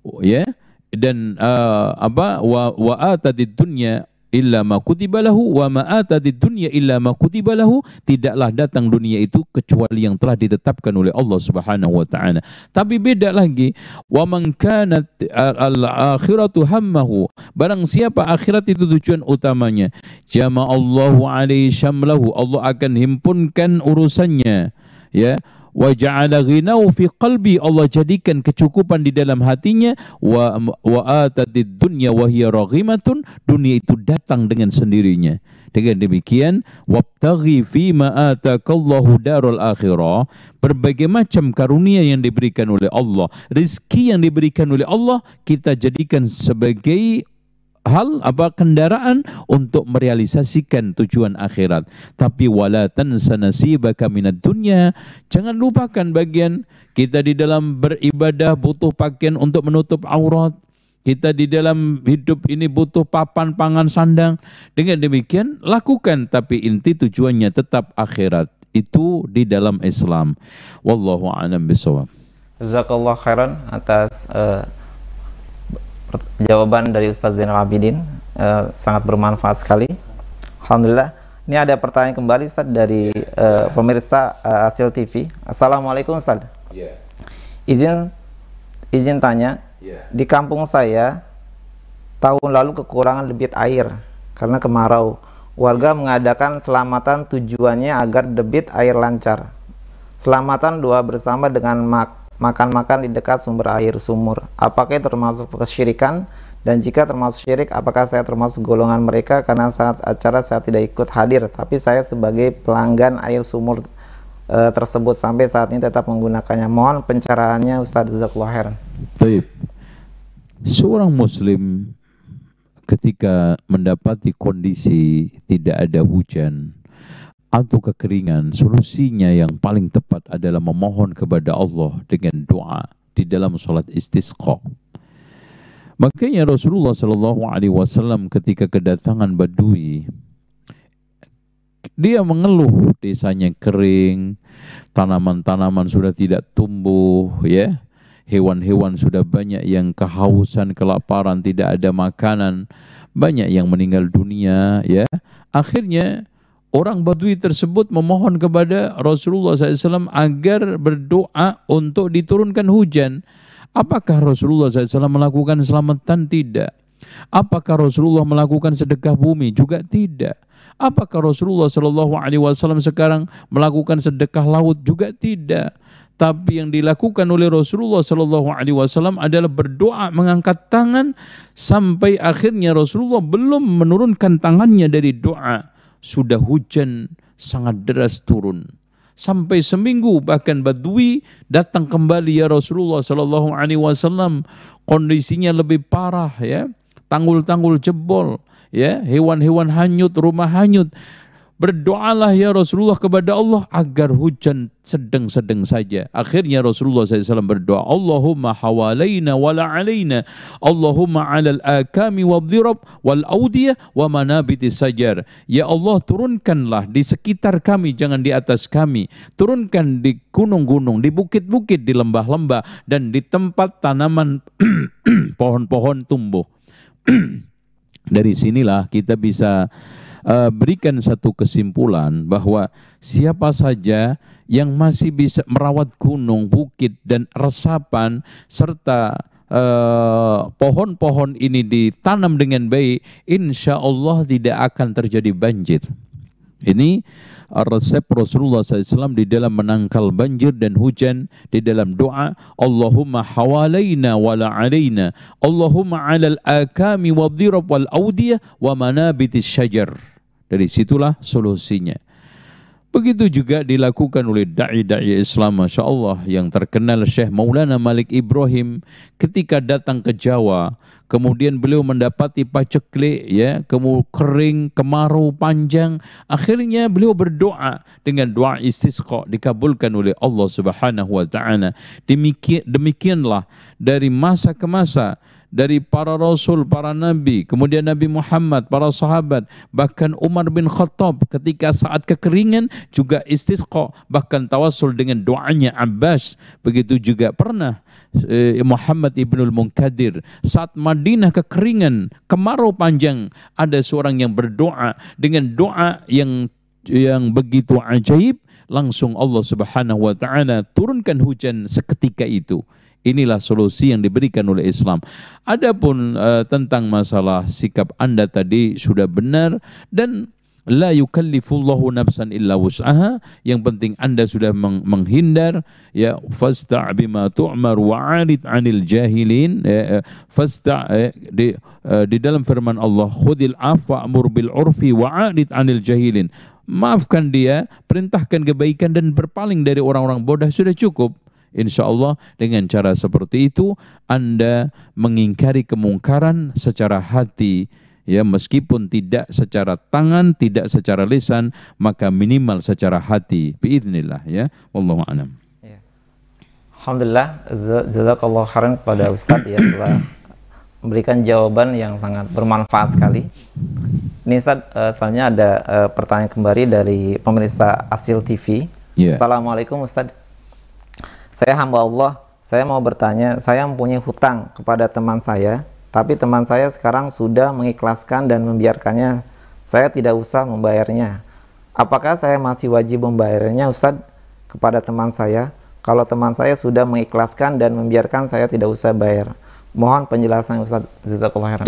Oh, ya. Yeah? dan uh, apa wa wa atadid dunya illa ma kutiba lahu wa ma atadid dunya illa ma kutiba lahu tidaklah datang dunia itu kecuali yang telah ditetapkan oleh Allah Subhanahu wa taala tapi beda lagi wa man kanat al akhiratu hammahu barang siapa akhirat itu tujuan utamanya jama Allahu alaihi syamlahu Allah akan himpunkan urusannya ya yeah wa ja'ala ghinau fi qalbi Allah jadikan kecukupan di dalam hatinya wa wa atadid dunya wa hiya raghimatun dunia itu datang dengan sendirinya dengan demikian wabtaghi fi ma Allahu darul akhirah berbagai macam karunia yang diberikan oleh Allah rezeki yang diberikan oleh Allah kita jadikan sebagai hal apa kendaraan untuk merealisasikan tujuan akhirat. Tapi wala tansa nasibaka minad dunya. Jangan lupakan bagian kita di dalam beribadah butuh pakaian untuk menutup aurat. Kita di dalam hidup ini butuh papan, pangan, sandang. Dengan demikian lakukan tapi inti tujuannya tetap akhirat. Itu di dalam Islam. Wallahu a'lam bishawab. Jazakallah khairan atas uh, jawaban dari Ustaz Zainal Abidin uh, sangat bermanfaat sekali. Alhamdulillah. Ini ada pertanyaan kembali Ustaz dari yeah. uh, pemirsa uh, Asil TV. Assalamualaikum Ustaz. Yeah. Izin izin tanya. Yeah. Di kampung saya tahun lalu kekurangan debit air karena kemarau. Warga mengadakan selamatan tujuannya agar debit air lancar. Selamatan doa bersama dengan mak makan-makan di dekat sumber air sumur. Apakah termasuk kesyirikan? Dan jika termasuk syirik, apakah saya termasuk golongan mereka karena saat acara saya tidak ikut hadir, tapi saya sebagai pelanggan air sumur e, tersebut sampai saat ini tetap menggunakannya. Mohon pencerahannya ustadz Zakullah Heran. Baik. Seorang muslim ketika mendapati kondisi tidak ada hujan, atau kekeringan, solusinya yang paling tepat adalah memohon kepada Allah dengan doa di dalam solat istisqa. Makanya Rasulullah Shallallahu Alaihi Wasallam ketika kedatangan Badui, dia mengeluh desanya kering, tanaman-tanaman sudah tidak tumbuh, ya, hewan-hewan sudah banyak yang kehausan, kelaparan, tidak ada makanan, banyak yang meninggal dunia, ya. Akhirnya Orang Badui tersebut memohon kepada Rasulullah SAW agar berdoa untuk diturunkan hujan. Apakah Rasulullah SAW melakukan selamatan? Tidak. Apakah Rasulullah melakukan sedekah bumi? Juga tidak. Apakah Rasulullah Shallallahu Alaihi Wasallam sekarang melakukan sedekah laut? Juga tidak. Tapi yang dilakukan oleh Rasulullah Shallallahu Alaihi Wasallam adalah berdoa mengangkat tangan sampai akhirnya Rasulullah belum menurunkan tangannya dari doa sudah hujan sangat deras turun. Sampai seminggu bahkan Badui datang kembali ya Rasulullah Sallallahu Alaihi Wasallam kondisinya lebih parah ya tanggul-tanggul jebol ya hewan-hewan hanyut rumah hanyut Berdoalah ya Rasulullah kepada Allah agar hujan sedang-sedang saja. Akhirnya Rasulullah SAW berdoa, Allahumma hawalaina wala alaina, Allahumma alal akami wa dhirab wal audiyah wa manabiti sajar. Ya Allah turunkanlah di sekitar kami, jangan di atas kami. Turunkan di gunung-gunung, di bukit-bukit, di lembah-lembah, dan di tempat tanaman *clears throat* pohon-pohon tumbuh. *clears throat* Dari sinilah kita bisa uh, berikan satu kesimpulan bahwa siapa saja yang masih bisa merawat gunung, bukit dan resapan serta eh, pohon-pohon uh, ini ditanam dengan baik, insya Allah tidak akan terjadi banjir. Ini resep Rasulullah SAW di dalam menangkal banjir dan hujan, di dalam doa, Allahumma hawalaina wala alaina, Allahumma alal akami wa dhirab wal awdiyah wa manabitis syajar. Dari situlah solusinya. Begitu juga dilakukan oleh da'i-da'i Islam Masya Allah yang terkenal Syekh Maulana Malik Ibrahim ketika datang ke Jawa kemudian beliau mendapati paceklik ya kemu kering kemarau panjang akhirnya beliau berdoa dengan doa istisqa dikabulkan oleh Allah Subhanahu wa taala demikian demikianlah dari masa ke masa dari para rasul, para nabi, kemudian Nabi Muhammad, para sahabat, bahkan Umar bin Khattab ketika saat kekeringan juga istisqa, bahkan tawasul dengan doanya Abbas. Begitu juga pernah Eh, Muhammad ibnul Munkadir. Saat Madinah kekeringan, kemarau panjang, ada seorang yang berdoa dengan doa yang yang begitu ajaib langsung Allah Subhanahu wa taala turunkan hujan seketika itu. Inilah solusi yang diberikan oleh Islam. Adapun eh, tentang masalah sikap Anda tadi sudah benar dan La yukallifullahu nafsan illa wus'aha. Yang penting Anda sudah meng menghindar ya fasta' bima tu'mar wa'arid 'anil jahilin. Ya, ya. fasta' ya, di, eh, di dalam firman Allah, khudil afwa amur bil urfi wa'arid 'anil jahilin. Maafkan dia, perintahkan kebaikan dan berpaling dari orang-orang bodoh sudah cukup. Insya Allah dengan cara seperti itu Anda mengingkari kemungkaran secara hati ya meskipun tidak secara tangan, tidak secara lisan, maka minimal secara hati. Biidznillah ya. Wallahu a'lam. Ya. Alhamdulillah jazakallah khairan kepada Ustadz ya telah memberikan jawaban yang sangat bermanfaat sekali. Ini Ustaz, uh, eh, selanjutnya ada uh, pertanyaan kembali dari pemirsa Asil TV. Yeah. Assalamualaikum Ustaz. Saya hamba Allah, saya mau bertanya, saya mempunyai hutang kepada teman saya tapi teman saya sekarang sudah mengikhlaskan dan membiarkannya. Saya tidak usah membayarnya. Apakah saya masih wajib membayarnya Ustadz kepada teman saya? Kalau teman saya sudah mengikhlaskan dan membiarkan saya tidak usah bayar. Mohon penjelasan Ustadz Jazakallah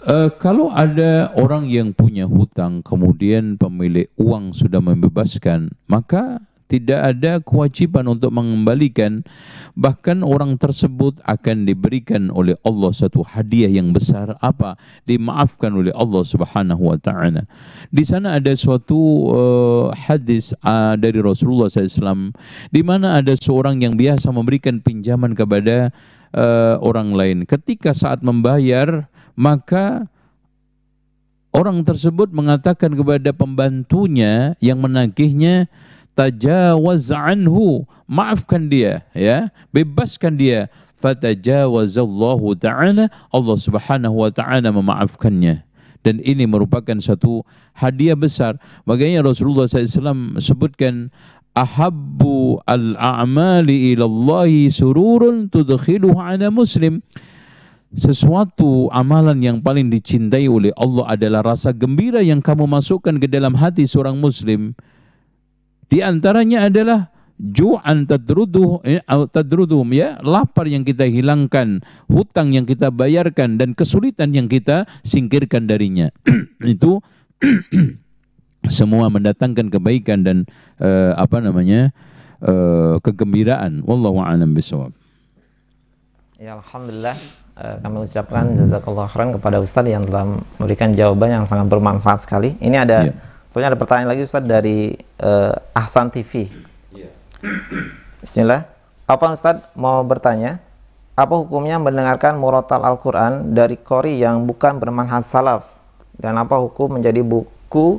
Uh, eh, kalau ada orang yang punya hutang kemudian pemilik uang sudah membebaskan maka tidak ada kewajiban untuk mengembalikan. Bahkan orang tersebut akan diberikan oleh Allah satu hadiah yang besar apa? Dimaafkan oleh Allah Subhanahu wa taala. Di sana ada suatu uh, hadis uh, dari Rasulullah SAW di mana ada seorang yang biasa memberikan pinjaman kepada uh, orang lain. Ketika saat membayar, maka orang tersebut mengatakan kepada pembantunya yang menagihnya, tajawaz anhu maafkan dia ya bebaskan dia fatajawazallahu taala Allah Subhanahu wa taala memaafkannya dan ini merupakan satu hadiah besar makanya Rasulullah SAW sebutkan ahabbu al-a'mali ilallahi sururun tudkhiluhu ala muslim sesuatu amalan yang paling dicintai oleh Allah adalah rasa gembira yang kamu masukkan ke dalam hati seorang muslim di antaranya adalah ju'an eh, tadruduh ya lapar yang kita hilangkan hutang yang kita bayarkan dan kesulitan yang kita singkirkan darinya *clears throat* itu *clears throat* semua mendatangkan kebaikan dan uh, apa namanya uh, kegembiraan wallahu alam bishawab. ya alhamdulillah kami ucapkan jazakallah khairan kepada Ustaz yang telah memberikan jawaban yang sangat bermanfaat sekali. Ini ada ya Soalnya ada pertanyaan lagi Ustaz dari uh, Ahsan TV. Yeah. Bismillah. Apa Ustaz mau bertanya? Apa hukumnya mendengarkan murotal Al-Quran dari kori yang bukan bermanhaj salaf? Dan apa hukum menjadi buku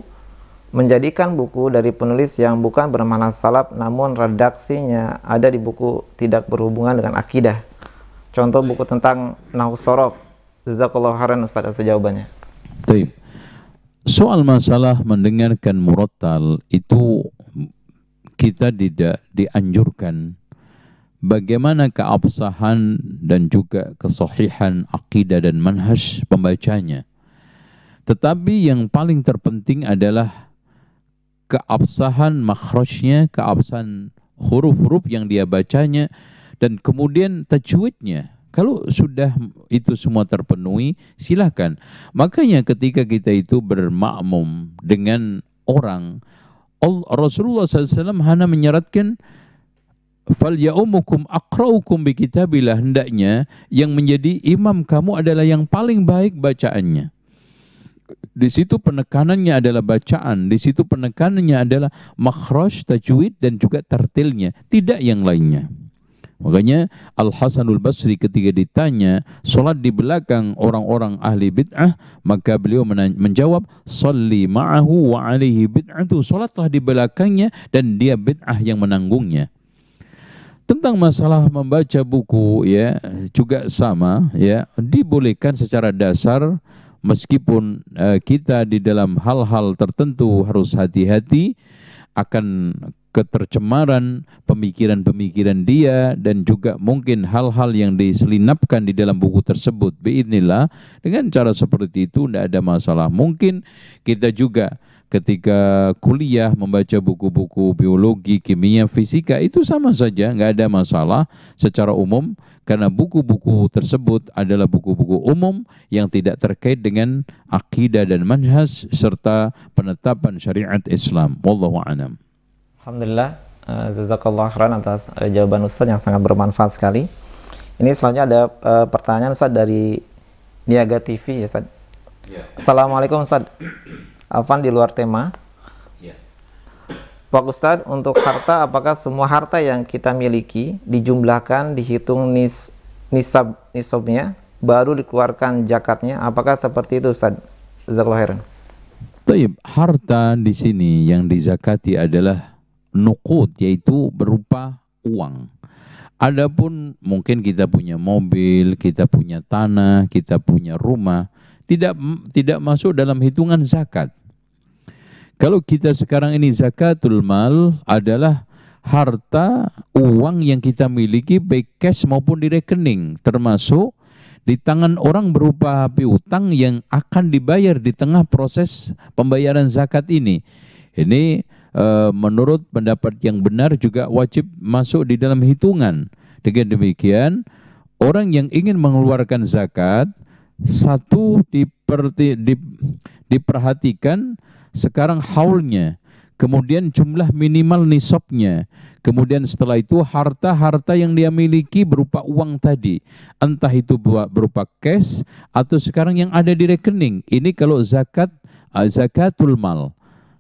menjadikan buku dari penulis yang bukan bermanhaj salaf namun redaksinya ada di buku tidak berhubungan dengan akidah. Contoh buku tentang Nahu Sorok. Jazakallahu khairan Ustaz atas jawabannya. Baik soal masalah mendengarkan murattal itu kita tidak dianjurkan bagaimana keabsahan dan juga kesohihan akidah dan manhaj pembacanya. Tetapi yang paling terpenting adalah keabsahan makhrajnya, keabsahan huruf-huruf yang dia bacanya, dan kemudian tajwidnya. Kalau sudah itu semua terpenuhi, silahkan. Makanya ketika kita itu bermakmum dengan orang, Rasulullah SAW hanya menyeratkan, fal yaumukum akraukum bi kitabillah hendaknya yang menjadi imam kamu adalah yang paling baik bacaannya. Di situ penekanannya adalah bacaan, di situ penekanannya adalah makhraj, tajwid dan juga tartilnya, tidak yang lainnya. Makanya Al Hasanul Basri ketika ditanya solat di belakang orang-orang ahli bid'ah maka beliau menjawab salli ma'ahu wa alaihi bid'atu solatlah di belakangnya dan dia bid'ah yang menanggungnya. Tentang masalah membaca buku ya juga sama ya dibolehkan secara dasar meskipun uh, kita di dalam hal-hal tertentu harus hati-hati akan ketercemaran pemikiran-pemikiran dia dan juga mungkin hal-hal yang diselinapkan di dalam buku tersebut biidnillah dengan cara seperti itu tidak ada masalah mungkin kita juga ketika kuliah membaca buku-buku biologi, kimia, fisika itu sama saja, nggak ada masalah secara umum karena buku-buku tersebut adalah buku-buku umum yang tidak terkait dengan akidah dan manhaj serta penetapan syariat Islam. Wallahu a'lam. Alhamdulillah, uh, eh, Zazakallah khairan atas uh, jawaban Ustaz yang sangat bermanfaat sekali. Ini selanjutnya ada uh, pertanyaan Ustaz dari Niaga TV ya Ustaz. Yeah. Assalamualaikum Ustaz. Afan di luar tema. Yeah. Pak Ustaz, untuk harta apakah semua harta yang kita miliki dijumlahkan, dihitung nis, nisab nisabnya, baru dikeluarkan zakatnya? Apakah seperti itu Ustaz? Jazakallah khairan. harta di sini yang dizakati adalah nukut yaitu berupa uang. Adapun mungkin kita punya mobil, kita punya tanah, kita punya rumah, tidak tidak masuk dalam hitungan zakat. Kalau kita sekarang ini zakatul mal adalah harta uang yang kita miliki baik cash maupun di rekening termasuk di tangan orang berupa piutang yang akan dibayar di tengah proses pembayaran zakat ini. Ini Eh, menurut pendapat yang benar juga wajib masuk di dalam hitungan. Dengan demikian, orang yang ingin mengeluarkan zakat satu diperti, di, diperhatikan sekarang haulnya, kemudian jumlah minimal nisabnya, kemudian setelah itu harta-harta yang dia miliki berupa uang tadi, entah itu berupa cash atau sekarang yang ada di rekening. Ini kalau zakat eh, zakatul mal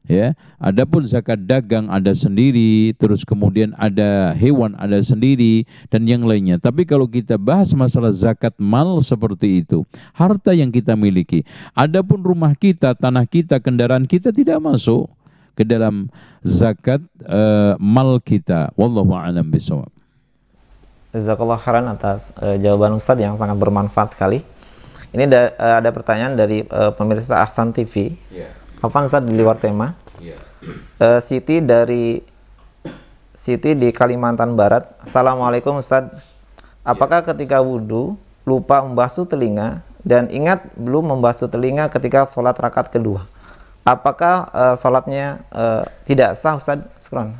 ya. Adapun zakat dagang ada sendiri, terus kemudian ada hewan ada sendiri dan yang lainnya. Tapi kalau kita bahas masalah zakat mal seperti itu, harta yang kita miliki. Adapun rumah kita, tanah kita, kendaraan kita tidak masuk ke dalam zakat uh, mal kita. Wallahu a'lam bishawab. Jazakallah khairan atas uh, jawaban Ustaz yang sangat bermanfaat sekali. Ini da, eh, ada pertanyaan dari uh, pemirsa Ahsan TV. Yeah apa Ustaz di luar tema? Ya. Uh, Siti dari Siti di Kalimantan Barat. Assalamualaikum Ustaz. Apakah ya. ketika wudhu lupa membasuh telinga dan ingat belum membasuh telinga ketika sholat rakaat kedua? Apakah uh, sholatnya uh, tidak sah Ustaz? Sekarang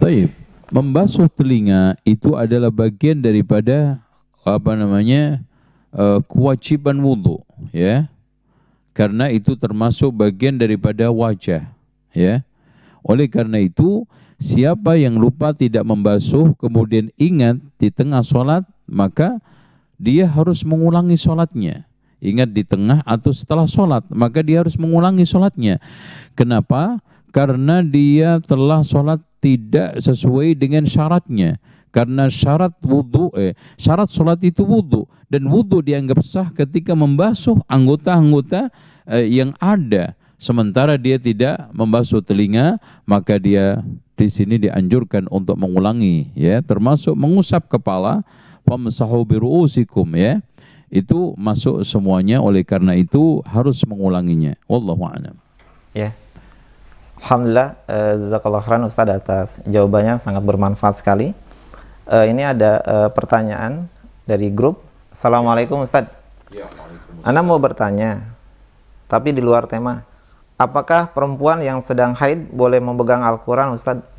Baik. Membasuh telinga itu adalah bagian daripada apa namanya uh, kewajiban wudhu ya karena itu termasuk bagian daripada wajah ya oleh karena itu siapa yang lupa tidak membasuh kemudian ingat di tengah sholat maka dia harus mengulangi sholatnya ingat di tengah atau setelah sholat maka dia harus mengulangi sholatnya kenapa karena dia telah sholat tidak sesuai dengan syaratnya karena syarat wudhu, eh, syarat sholat itu wudhu. Dan wudhu dianggap sah ketika membasuh anggota-anggota eh, yang ada. Sementara dia tidak membasuh telinga, maka dia di sini dianjurkan untuk mengulangi, ya, termasuk mengusap kepala, pamsahu biruusikum, ya. Itu masuk semuanya oleh karena itu harus mengulanginya. Wallahu Ya, Alhamdulillah, eh, Zakallah Ustaz atas jawabannya sangat bermanfaat sekali uh, ini ada uh, pertanyaan dari grup. Assalamualaikum Ustadz. Ya, Anda mau bertanya, tapi di luar tema. Apakah perempuan yang sedang haid boleh memegang Al-Quran Ustadz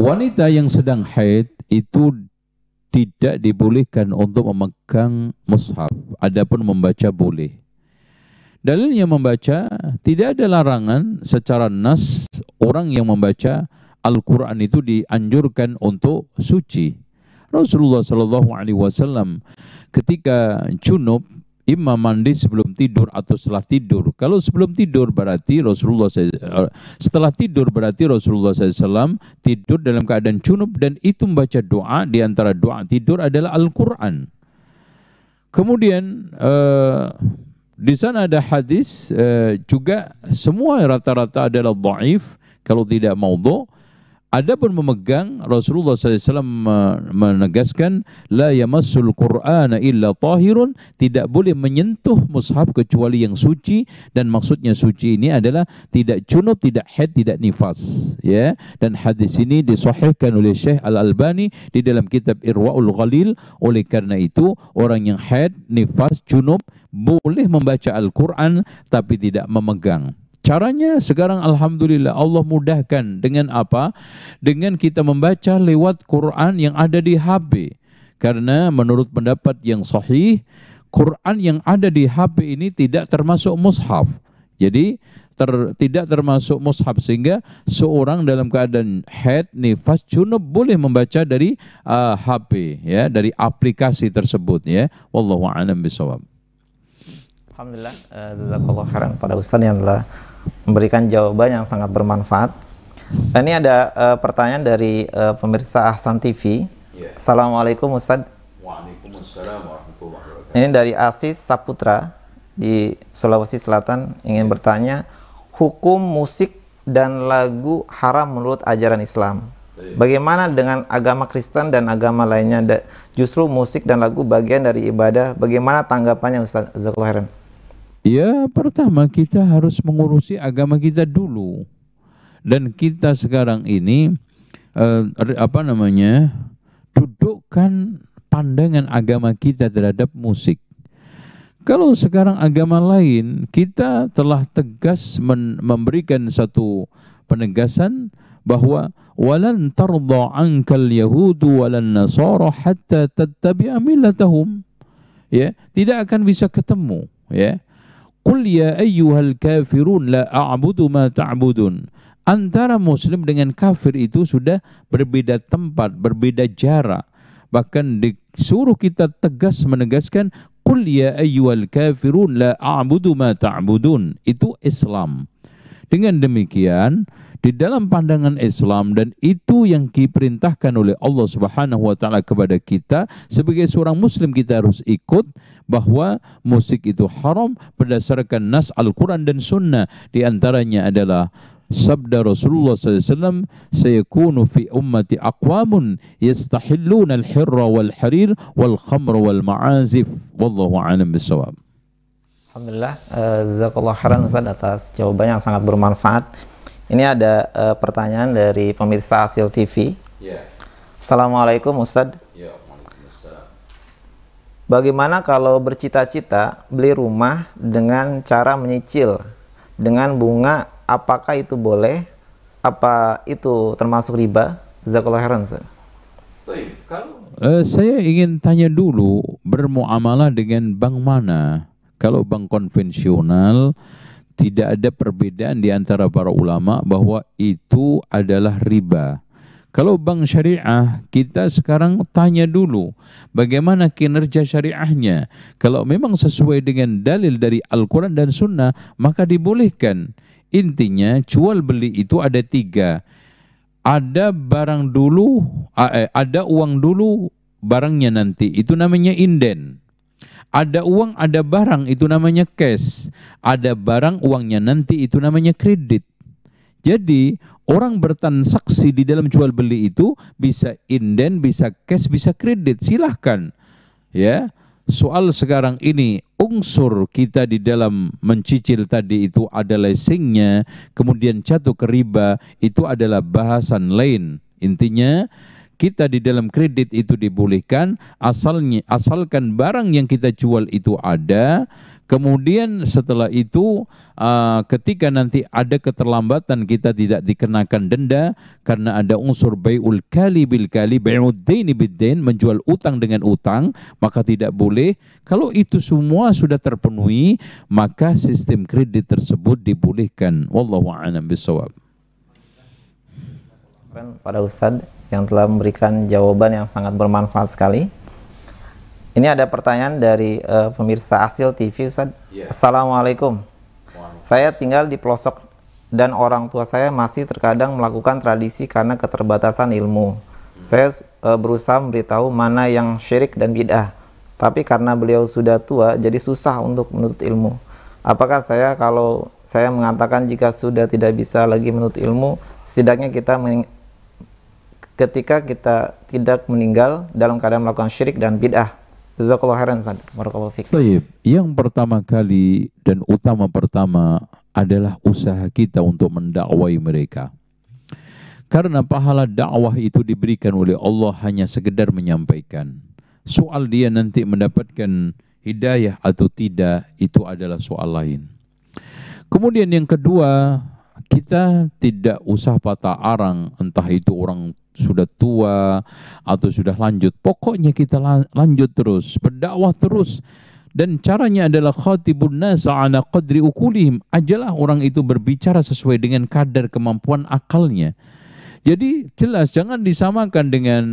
Wanita yang sedang haid itu tidak dibolehkan untuk memegang mushaf, adapun membaca boleh. Dalilnya membaca tidak ada larangan secara nas orang yang membaca Al-Quran itu dianjurkan untuk suci. Rasulullah Shallallahu Alaihi Wasallam ketika junub imam mandi sebelum tidur atau setelah tidur. Kalau sebelum tidur berarti Rasulullah setelah tidur berarti Rasulullah SAW tidur dalam keadaan junub dan itu membaca doa di antara doa tidur adalah Al-Quran. Kemudian uh, di sana ada hadis uh, juga semua rata-rata adalah dhaif kalau tidak maudhu' Adapun memegang Rasulullah SAW menegaskan la yamassul qur'ana illa tahirun tidak boleh menyentuh mushaf kecuali yang suci dan maksudnya suci ini adalah tidak junub tidak haid tidak nifas ya dan hadis ini disohhikan oleh Syekh Al Albani di dalam kitab Irwaul Ghalil oleh karena itu orang yang haid nifas junub boleh membaca Al-Quran tapi tidak memegang. Caranya sekarang alhamdulillah Allah mudahkan dengan apa? Dengan kita membaca lewat Quran yang ada di HP. Karena menurut pendapat yang sahih, Quran yang ada di HP ini tidak termasuk mushaf. Jadi ter, tidak termasuk mushaf sehingga seorang dalam keadaan head nifas junub boleh membaca dari uh, ah, HP ya dari aplikasi tersebut ya wallahu alam bisawab Alhamdulillah uh, khairan pada Ustaz yang telah memberikan jawaban yang sangat bermanfaat. Ini ada uh, pertanyaan dari uh, pemirsa Ahsan TV. Yeah. Assalamualaikum Ustaz. Waalaikumsalam warahmatullahi wabarakatuh. Ini dari Asis Saputra di Sulawesi Selatan ingin yeah. bertanya hukum musik dan lagu haram menurut ajaran Islam. Iya. Bagaimana dengan agama Kristen dan agama lainnya? justru musik dan lagu bagian dari ibadah. Bagaimana tanggapannya Ustaz Zakhul Ya pertama kita harus mengurusi agama kita dulu. Dan kita sekarang ini eh, apa namanya dudukkan pandangan agama kita terhadap musik. Kalau sekarang agama lain, kita telah tegas memberikan satu penegasan bahwa walan tardha ankal yahudu walan nasara hatta tattabi'a millatahum. Ya, tidak akan bisa ketemu, ya. Qul ya ayyuhal kafirun la a'budu ma ta'budun. Antara muslim dengan kafir itu sudah berbeda tempat, berbeda jarak. Bahkan disuruh kita tegas menegaskan Qul ya ayyuhal kafirun la a'budu ma ta'budun. Itu Islam. Dengan demikian, di dalam pandangan Islam dan itu yang diperintahkan oleh Allah Subhanahu wa taala kepada kita sebagai seorang muslim kita harus ikut bahwa musik itu haram berdasarkan nas Al-Qur'an dan sunnah di antaranya adalah sabda Rasulullah SAW sayakunu fi ummati aqwamun yastahilluna al-hirra wal-harir wal-khamr wal-ma'azif wallahu a'lam bisawab Alhamdulillah, uh, eh, Zakallah Khairan Ustaz atas jawaban yang sangat bermanfaat. Ini ada uh, pertanyaan dari pemirsa Hasil TV. Yeah. Assalamualaikum Ustadz. Ya, Bagaimana kalau bercita-cita beli rumah dengan cara menyicil dengan bunga? Apakah itu boleh? Apa itu termasuk riba? Zakallah heran Uh, eh, saya ingin tanya dulu bermuamalah dengan bank mana? Kalau bank konvensional, tidak ada perbedaan di antara para ulama bahwa itu adalah riba. Kalau bank syariah, kita sekarang tanya dulu bagaimana kinerja syariahnya. Kalau memang sesuai dengan dalil dari Al-Quran dan Sunnah, maka dibolehkan. Intinya jual beli itu ada tiga. Ada barang dulu, eh, ada uang dulu, barangnya nanti. Itu namanya inden. Ada uang, ada barang, itu namanya cash. Ada barang, uangnya nanti, itu namanya kredit. Jadi orang bertransaksi di dalam jual beli itu bisa inden, bisa cash, bisa kredit. Silahkan. Ya, soal sekarang ini unsur kita di dalam mencicil tadi itu ada leasingnya, kemudian jatuh ke riba itu adalah bahasan lain. Intinya kita di dalam kredit itu dibolehkan asalnya asalkan barang yang kita jual itu ada kemudian setelah itu uh, ketika nanti ada keterlambatan kita tidak dikenakan denda karena ada unsur bai'ul kali bil kali bai'ud menjual utang dengan utang maka tidak boleh kalau itu semua sudah terpenuhi maka sistem kredit tersebut dibolehkan wallahu a'lam bisawab keren pada Ustadz yang telah memberikan jawaban yang sangat bermanfaat sekali. Ini ada pertanyaan dari uh, pemirsa Asil TV Ustadz. Yeah. Assalamualaikum. Saya tinggal di pelosok dan orang tua saya masih terkadang melakukan tradisi karena keterbatasan ilmu. Hmm. Saya uh, berusaha memberitahu mana yang syirik dan bid'ah. Tapi karena beliau sudah tua, jadi susah untuk menuntut ilmu. Apakah saya kalau saya mengatakan jika sudah tidak bisa lagi menuntut ilmu, setidaknya kita ketika kita tidak meninggal dalam keadaan melakukan syirik dan bid'ah. Jazakallahu khairan Baik, yang pertama kali dan utama pertama adalah usaha kita untuk mendakwai mereka. Karena pahala dakwah itu diberikan oleh Allah hanya sekedar menyampaikan. Soal dia nanti mendapatkan hidayah atau tidak itu adalah soal lain. Kemudian yang kedua, kita tidak usah patah arang entah itu orang sudah tua atau sudah lanjut. Pokoknya kita lanjut terus, berdakwah terus. Dan caranya adalah khatibun nasa ala qadri ukulihim. Ajalah orang itu berbicara sesuai dengan kadar kemampuan akalnya. Jadi jelas jangan disamakan dengan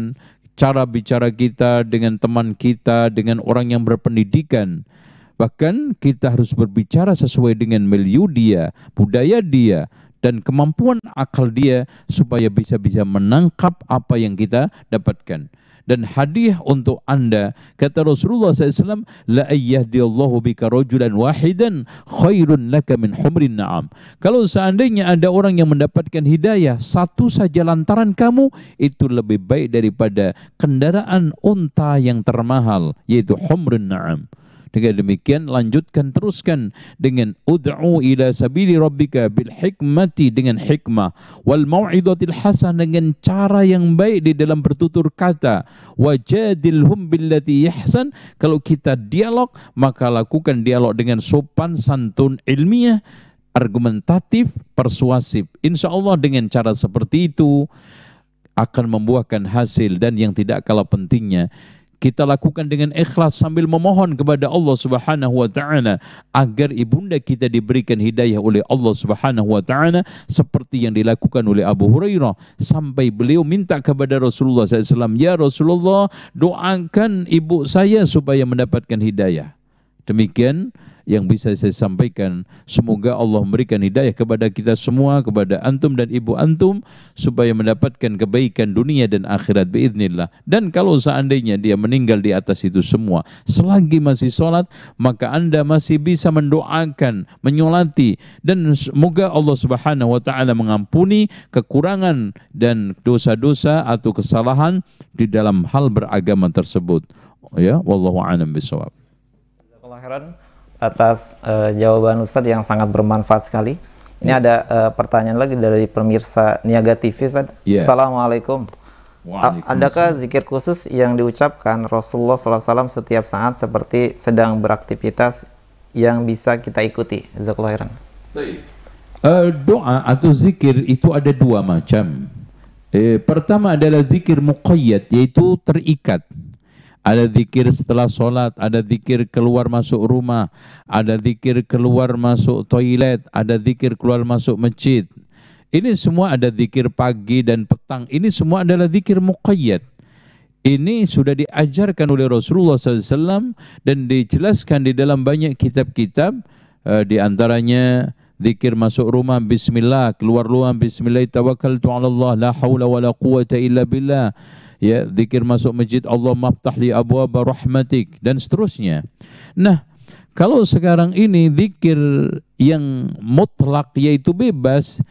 cara bicara kita dengan teman kita, dengan orang yang berpendidikan. Bahkan kita harus berbicara sesuai dengan milieu dia, budaya dia, dan kemampuan akal dia supaya bisa-bisa menangkap apa yang kita dapatkan. Dan hadiah untuk anda, kata Rasulullah SAW, La ayyahdiyallahu bika rajulan wahidan khairun laka min humrin na'am. Kalau seandainya ada orang yang mendapatkan hidayah, satu saja lantaran kamu, itu lebih baik daripada kendaraan unta yang termahal, yaitu humrin na'am. Dengan demikian lanjutkan teruskan dengan ud'u ila sabili rabbika bil hikmati dengan hikmah wal mau'izatil hasan dengan cara yang baik di dalam bertutur kata wajadilhum billati yahsan kalau kita dialog maka lakukan dialog dengan sopan santun ilmiah argumentatif persuasif insyaallah dengan cara seperti itu akan membuahkan hasil dan yang tidak kalah pentingnya kita lakukan dengan ikhlas sambil memohon kepada Allah Subhanahu wa taala agar ibunda kita diberikan hidayah oleh Allah Subhanahu wa taala seperti yang dilakukan oleh Abu Hurairah sampai beliau minta kepada Rasulullah SAW ya Rasulullah doakan ibu saya supaya mendapatkan hidayah demikian yang bisa saya sampaikan. Semoga Allah memberikan hidayah kepada kita semua, kepada antum dan ibu antum, supaya mendapatkan kebaikan dunia dan akhirat biiznillah. Dan kalau seandainya dia meninggal di atas itu semua, selagi masih sholat, maka anda masih bisa mendoakan, menyolati, dan semoga Allah subhanahu wa ta'ala mengampuni kekurangan dan dosa-dosa atau kesalahan di dalam hal beragama tersebut. Ya, wallahu a'lam bishawab atas uh, jawaban Ustadz yang sangat bermanfaat sekali. Ini ya. ada uh, pertanyaan lagi dari pemirsa Niaga TV, Ustaz. Yeah. Assalamualaikum. Adakah zikir khusus yang diucapkan Rasulullah SAW setiap saat seperti sedang beraktivitas yang bisa kita ikuti? Jazakallah Uh, eh, doa atau zikir itu ada dua macam. Eh, pertama adalah zikir muqayyad, yaitu terikat ada zikir setelah sholat, ada zikir keluar masuk rumah, ada zikir keluar masuk toilet, ada zikir keluar masuk masjid. Ini semua ada zikir pagi dan petang. Ini semua adalah zikir muqayyad. Ini sudah diajarkan oleh Rasulullah SAW dan dijelaskan di dalam banyak kitab-kitab, eh, di antaranya zikir masuk rumah bismillah keluar rumah bismillah tawakkaltu ala Allah la wa wala quwata illa billah ya zikir masuk masjid Allah maftahli abwaba rahmatik dan seterusnya nah kalau sekarang ini zikir yang mutlak yaitu bebas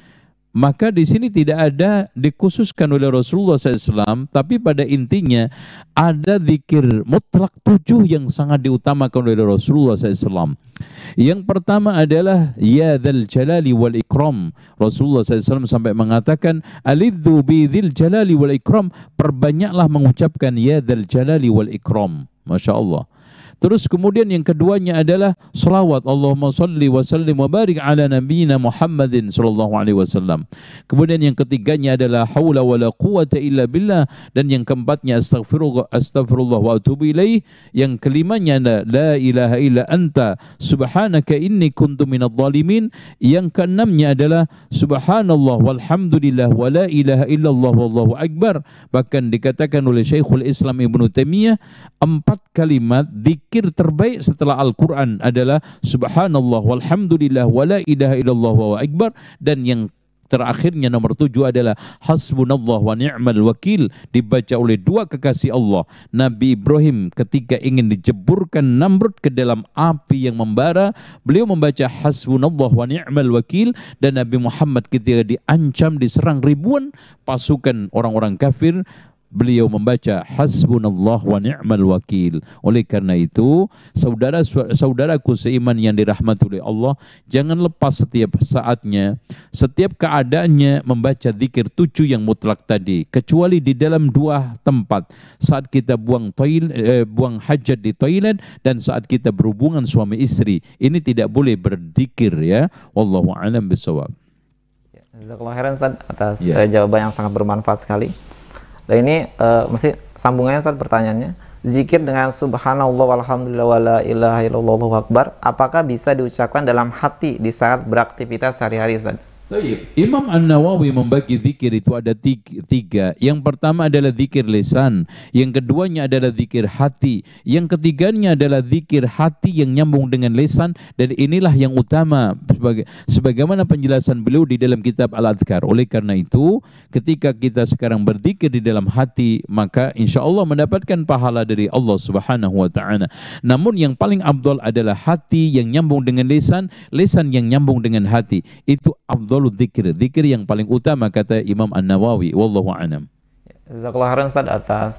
Maka di sini tidak ada dikhususkan oleh Rasulullah SAW, tapi pada intinya ada zikir mutlak tujuh yang sangat diutamakan oleh Rasulullah SAW. Yang pertama adalah Ya dzal Jalali Wal Ikram. Rasulullah SAW sampai mengatakan Alidhu bi dzal Jalali Wal Ikram. Perbanyaklah mengucapkan Ya dzal Jalali Wal Ikram. Masya Allah. Terus kemudian yang keduanya adalah salawat. Allahumma salli wa sallim wa barik ala nabiyyina Muhammadin sallallahu alaihi wasallam. Kemudian yang ketiganya adalah haula wala quwata illa billah dan yang keempatnya astaghfirullah astaghfirullah wa atubu ilaih. Yang kelimanya adalah, la ilaha illa anta subhanaka inni kuntu minadh zalimin. Yang keenamnya adalah subhanallah walhamdulillah wa la ilaha illallah wallahu akbar. Bahkan dikatakan oleh Syekhul Islam Ibn Taimiyah empat kalimat di zikir terbaik setelah Al-Quran adalah subhanallah walhamdulillah wala ilaha illallah wa akbar dan yang terakhirnya nomor tujuh adalah hasbunallah wa ni'mal wakil dibaca oleh dua kekasih Allah Nabi Ibrahim ketika ingin dijeburkan Namrud ke dalam api yang membara beliau membaca hasbunallah wa ni'mal wakil dan Nabi Muhammad ketika diancam diserang ribuan pasukan orang-orang kafir beliau membaca hasbunallah wa ni'mal wakil. Oleh karena itu, saudara saudaraku seiman yang dirahmati oleh Allah, jangan lepas setiap saatnya, setiap keadaannya membaca zikir tujuh yang mutlak tadi, kecuali di dalam dua tempat, saat kita buang toil, eh, buang hajat di toilet dan saat kita berhubungan suami istri. Ini tidak boleh berzikir ya. Wallahu alam bisawab. Ya, Jazakallah khairan atas yeah. Ya. jawaban yang sangat bermanfaat sekali dan ini uh, mesti sambungannya saat pertanyaannya zikir dengan subhanallah walhamdulillah wala ilaha illallah akbar apakah bisa diucapkan dalam hati di saat beraktivitas sehari-hari Ustaz? Imam An-Nawawi membagi zikir itu ada tiga. Yang pertama adalah zikir lisan. Yang keduanya adalah zikir hati. Yang ketiganya adalah zikir hati yang nyambung dengan lisan. Dan inilah yang utama. Sebagai, sebagaimana penjelasan beliau di dalam kitab Al-Adhkar. Oleh karena itu, ketika kita sekarang berzikir di dalam hati, maka insya Allah mendapatkan pahala dari Allah Subhanahu Wa Taala. Namun yang paling abdul adalah hati yang nyambung dengan lisan, lisan yang nyambung dengan hati. Itu abdul afdalu dzikir, dzikir yang paling utama kata Imam An-Nawawi wallahu a'lam. Jazakallahu khairan Ustaz atas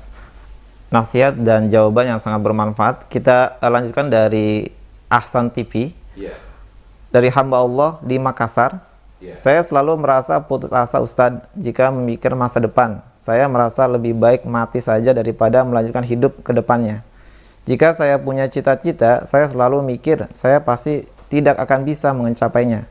nasihat dan jawaban yang sangat bermanfaat. Kita eh, lanjutkan dari Ahsan TV. Yeah. Dari hamba Allah di Makassar. Yeah. Saya selalu merasa putus asa Ustadz jika memikir masa depan. Saya merasa lebih baik mati saja daripada melanjutkan hidup ke depannya. Jika saya punya cita-cita, saya selalu mikir saya pasti tidak akan bisa mencapainya.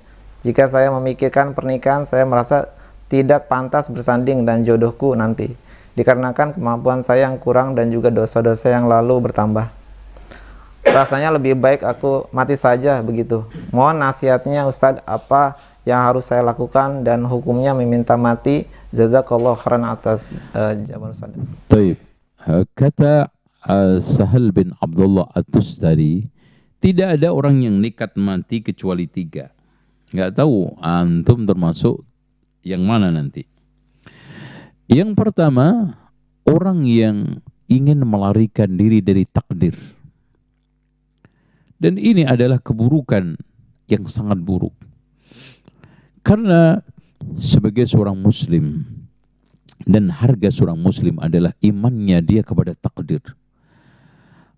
Jika saya memikirkan pernikahan, saya merasa tidak pantas bersanding dan jodohku nanti. Dikarenakan kemampuan saya yang kurang dan juga dosa-dosa yang lalu bertambah. Rasanya lebih baik aku mati saja begitu. Mohon nasihatnya Ustadz apa yang harus saya lakukan dan hukumnya meminta mati. Jazakallah khairan atas uh, jawaban Ustadz. Baik. Kata uh, Sahal bin Abdullah At-Tustari, tidak ada orang yang nekat mati kecuali tiga Nggak tahu antum termasuk yang mana nanti. Yang pertama, orang yang ingin melarikan diri dari takdir. Dan ini adalah keburukan yang sangat buruk. Karena sebagai seorang muslim dan harga seorang muslim adalah imannya dia kepada takdir.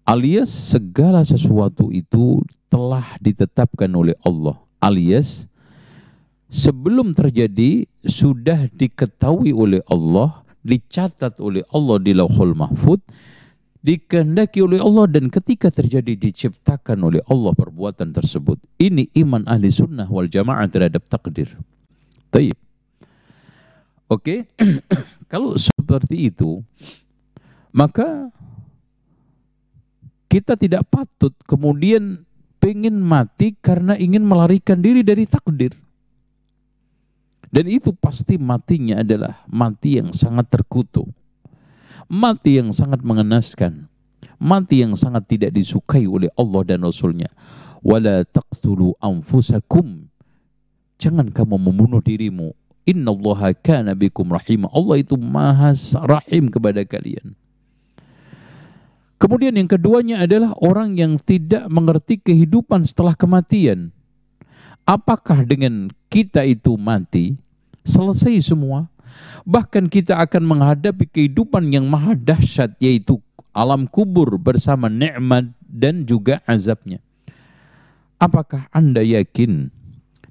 Alias segala sesuatu itu telah ditetapkan oleh Allah alias sebelum terjadi sudah diketahui oleh Allah, dicatat oleh Allah di Lauhul Mahfud, dikehendaki oleh Allah dan ketika terjadi diciptakan oleh Allah perbuatan tersebut. Ini iman ahli sunnah wal jamaah terhadap takdir. Taib. Oke, okay? *clears throat* kalau seperti itu, maka kita tidak patut kemudian ingin mati karena ingin melarikan diri dari takdir. Dan itu pasti matinya adalah mati yang sangat terkutuk. Mati yang sangat mengenaskan. Mati yang sangat tidak disukai oleh Allah dan Rasulnya. Wala taqtulu anfusakum. Jangan kamu membunuh dirimu. Inna Allaha kana bikum Rahimah. Allah itu maha rahim kepada kalian. Kemudian yang keduanya adalah orang yang tidak mengerti kehidupan setelah kematian. Apakah dengan kita itu mati selesai semua? Bahkan kita akan menghadapi kehidupan yang maha dahsyat yaitu alam kubur bersama nikmat dan juga azabnya. Apakah Anda yakin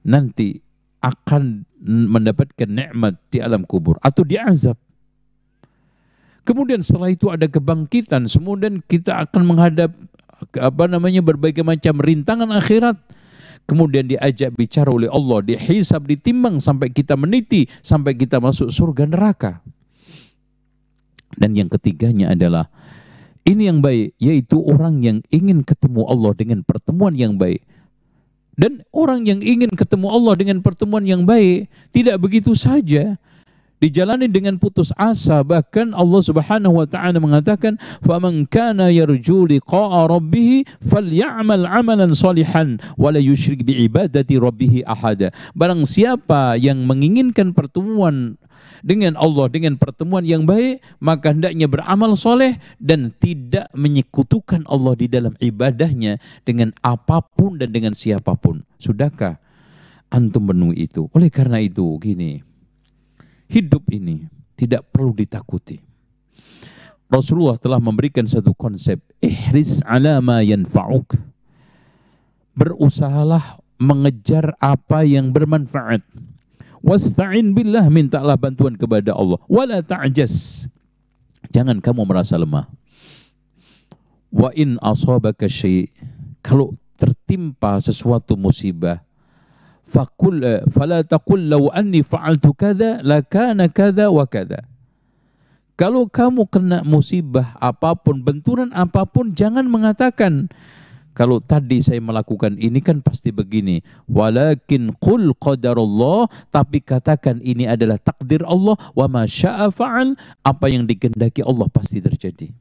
nanti akan mendapatkan nikmat di alam kubur atau di azab? Kemudian setelah itu ada kebangkitan, kemudian kita akan menghadap apa namanya berbagai macam rintangan akhirat. Kemudian diajak bicara oleh Allah, dihisab, ditimbang sampai kita meniti, sampai kita masuk surga neraka. Dan yang ketiganya adalah ini yang baik, yaitu orang yang ingin ketemu Allah dengan pertemuan yang baik. Dan orang yang ingin ketemu Allah dengan pertemuan yang baik tidak begitu saja dijalani dengan putus asa bahkan Allah Subhanahu wa taala mengatakan faman kana yarju liqa'a rabbih falyamal 'amalan salihan wa la yusyrik bi ibadati rabbih ahada barang siapa yang menginginkan pertemuan dengan Allah dengan pertemuan yang baik maka hendaknya beramal soleh dan tidak menyekutukan Allah di dalam ibadahnya dengan apapun dan dengan siapapun sudahkah antum penuhi itu oleh karena itu gini hidup ini tidak perlu ditakuti. Rasulullah telah memberikan satu konsep, ihris ala ma yanfa'uk. Berusahalah mengejar apa yang bermanfaat. Wasta'in billah, mintalah bantuan kepada Allah. Wala ta'jas. Jangan kamu merasa lemah. Wa in asabaka syai' kalau tertimpa sesuatu musibah fakul fala taqul law anni fa'altu kadza lakana kadza wa kadza kalau kamu kena musibah apapun, benturan apapun, jangan mengatakan kalau tadi saya melakukan ini kan pasti begini. Walakin qul qadarullah, tapi katakan ini adalah takdir Allah wa ma syaa fa'al, apa yang digendaki Allah pasti terjadi.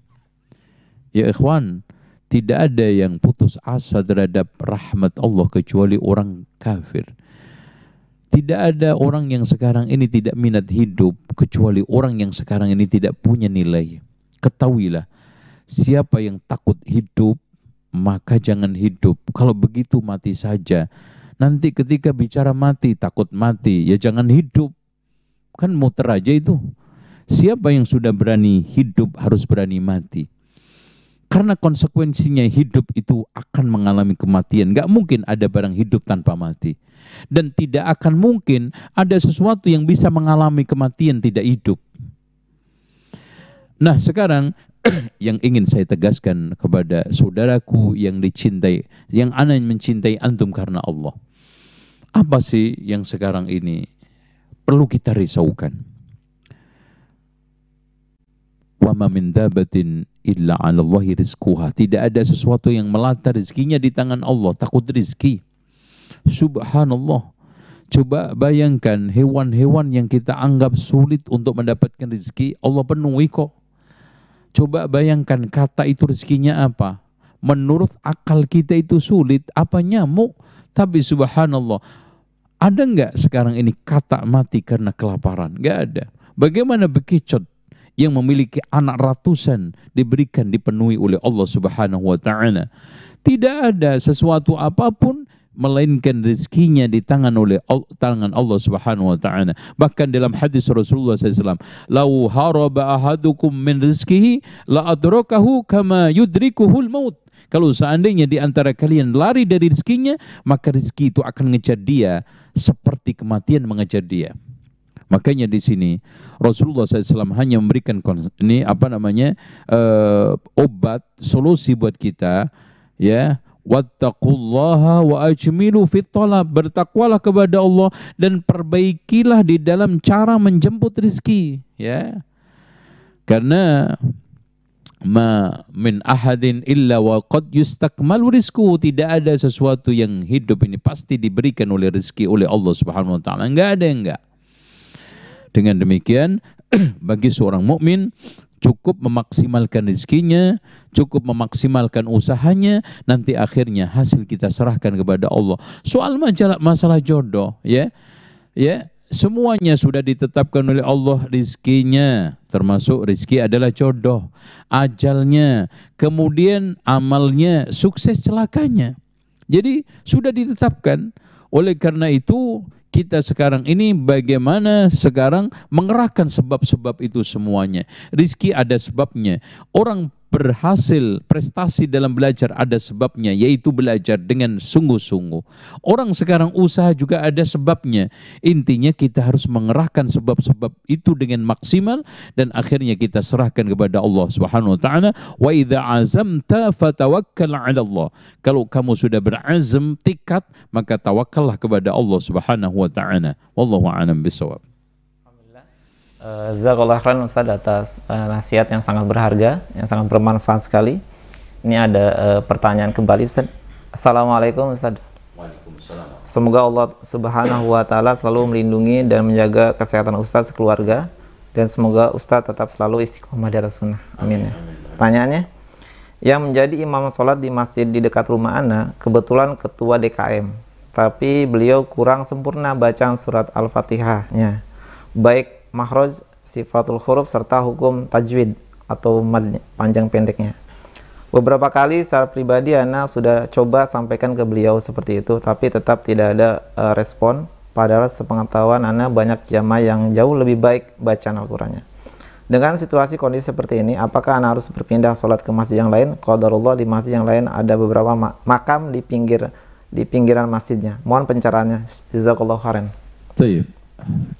Ya ikhwan, tidak ada yang putus asa terhadap rahmat Allah kecuali orang kafir. Tidak ada orang yang sekarang ini tidak minat hidup kecuali orang yang sekarang ini tidak punya nilai. Ketahuilah, siapa yang takut hidup maka jangan hidup. Kalau begitu mati saja. Nanti ketika bicara mati, takut mati, ya jangan hidup. Kan muter aja itu. Siapa yang sudah berani hidup harus berani mati. Karena konsekuensinya hidup itu akan mengalami kematian. Gak mungkin ada barang hidup tanpa mati. Dan tidak akan mungkin ada sesuatu yang bisa mengalami kematian tidak hidup. Nah sekarang *clears throat* yang ingin saya tegaskan kepada saudaraku yang dicintai, yang aneh mencintai antum karena Allah. Apa sih yang sekarang ini perlu kita risaukan? wa ma min dabatin illa 'ala Allahi rizquha. Tidak ada sesuatu yang melata rezekinya di tangan Allah, takut rezeki. Subhanallah. Coba bayangkan hewan-hewan yang kita anggap sulit untuk mendapatkan rezeki, Allah penuhi kok. Coba bayangkan kata itu rezekinya apa? Menurut akal kita itu sulit, apa nyamuk? Tapi subhanallah, ada enggak sekarang ini kata mati karena kelaparan? Nggak ada. Bagaimana bekicot? yang memiliki anak ratusan diberikan dipenuhi oleh Allah Subhanahu wa taala. Tidak ada sesuatu apapun melainkan rezekinya di tangan oleh tangan Allah Subhanahu wa taala. Bahkan dalam hadis Rasulullah SAW, "Lau haraba ahadukum min rizkihi la adrakahu kama yudrikuhul maut." Kalau seandainya di antara kalian lari dari rezekinya, maka rezeki itu akan ngejar dia seperti kematian mengejar dia. Makanya di sini Rasulullah SAW hanya memberikan ini apa namanya uh, obat solusi buat kita ya wattaqullaha wa ajmilu fit talab bertakwalah kepada Allah dan perbaikilah di dalam cara menjemput rizki ya karena ma min ahadin illa wa qad yustakmalu rizku tidak ada sesuatu yang hidup ini pasti diberikan oleh rezeki oleh Allah Subhanahu wa taala enggak ada enggak dengan demikian, *clears throat* bagi seorang mukmin cukup memaksimalkan rezekinya, cukup memaksimalkan usahanya, nanti akhirnya hasil kita serahkan kepada Allah. Soal masalah masalah jodoh, ya. Ya, semuanya sudah ditetapkan oleh Allah rizkinya termasuk rizki adalah jodoh ajalnya kemudian amalnya sukses celakanya jadi sudah ditetapkan oleh karena itu kita sekarang ini bagaimana sekarang mengerahkan sebab-sebab itu semuanya. Rizki ada sebabnya. Orang berhasil prestasi dalam belajar ada sebabnya yaitu belajar dengan sungguh-sungguh. Orang sekarang usaha juga ada sebabnya. Intinya kita harus mengerahkan sebab-sebab itu dengan maksimal dan akhirnya kita serahkan kepada Allah Subhanahu wa taala wa idza azamta fatawakkal 'ala Allah. Kalau kamu sudah berazam tikat maka tawakallah kepada Allah Subhanahu wa taala. Wallahu a'lam bisawab. Jazakallah eh, Khan Ustaz atas uh, nasihat yang sangat berharga, yang sangat bermanfaat sekali. Ini ada uh, pertanyaan kembali Ustaz. Assalamualaikum Ustaz. Waalaikumsalam. Semoga Allah Subhanahu wa taala selalu melindungi dan menjaga kesehatan Ustaz sekeluarga dan semoga Ustaz tetap selalu istiqomah di atas sunnah. Amin, ya. Pertanyaannya, yang menjadi imam sholat di masjid di dekat rumah Ana kebetulan ketua DKM, tapi beliau kurang sempurna bacaan surat Al-Fatihahnya. Baik Mahroj sifatul huruf serta hukum tajwid atau madnya, panjang pendeknya. Beberapa kali secara pribadi Ana sudah coba sampaikan ke beliau seperti itu tapi tetap tidak ada uh, respon padahal sepengetahuan Ana banyak jamaah yang jauh lebih baik bacaan Al-Qur'annya. Dengan situasi kondisi seperti ini, apakah Ana harus berpindah sholat ke masjid yang lain? Qadarullah di masjid yang lain ada beberapa makam di pinggir di pinggiran masjidnya. Mohon pencerahannya. Jazakallahu khairan.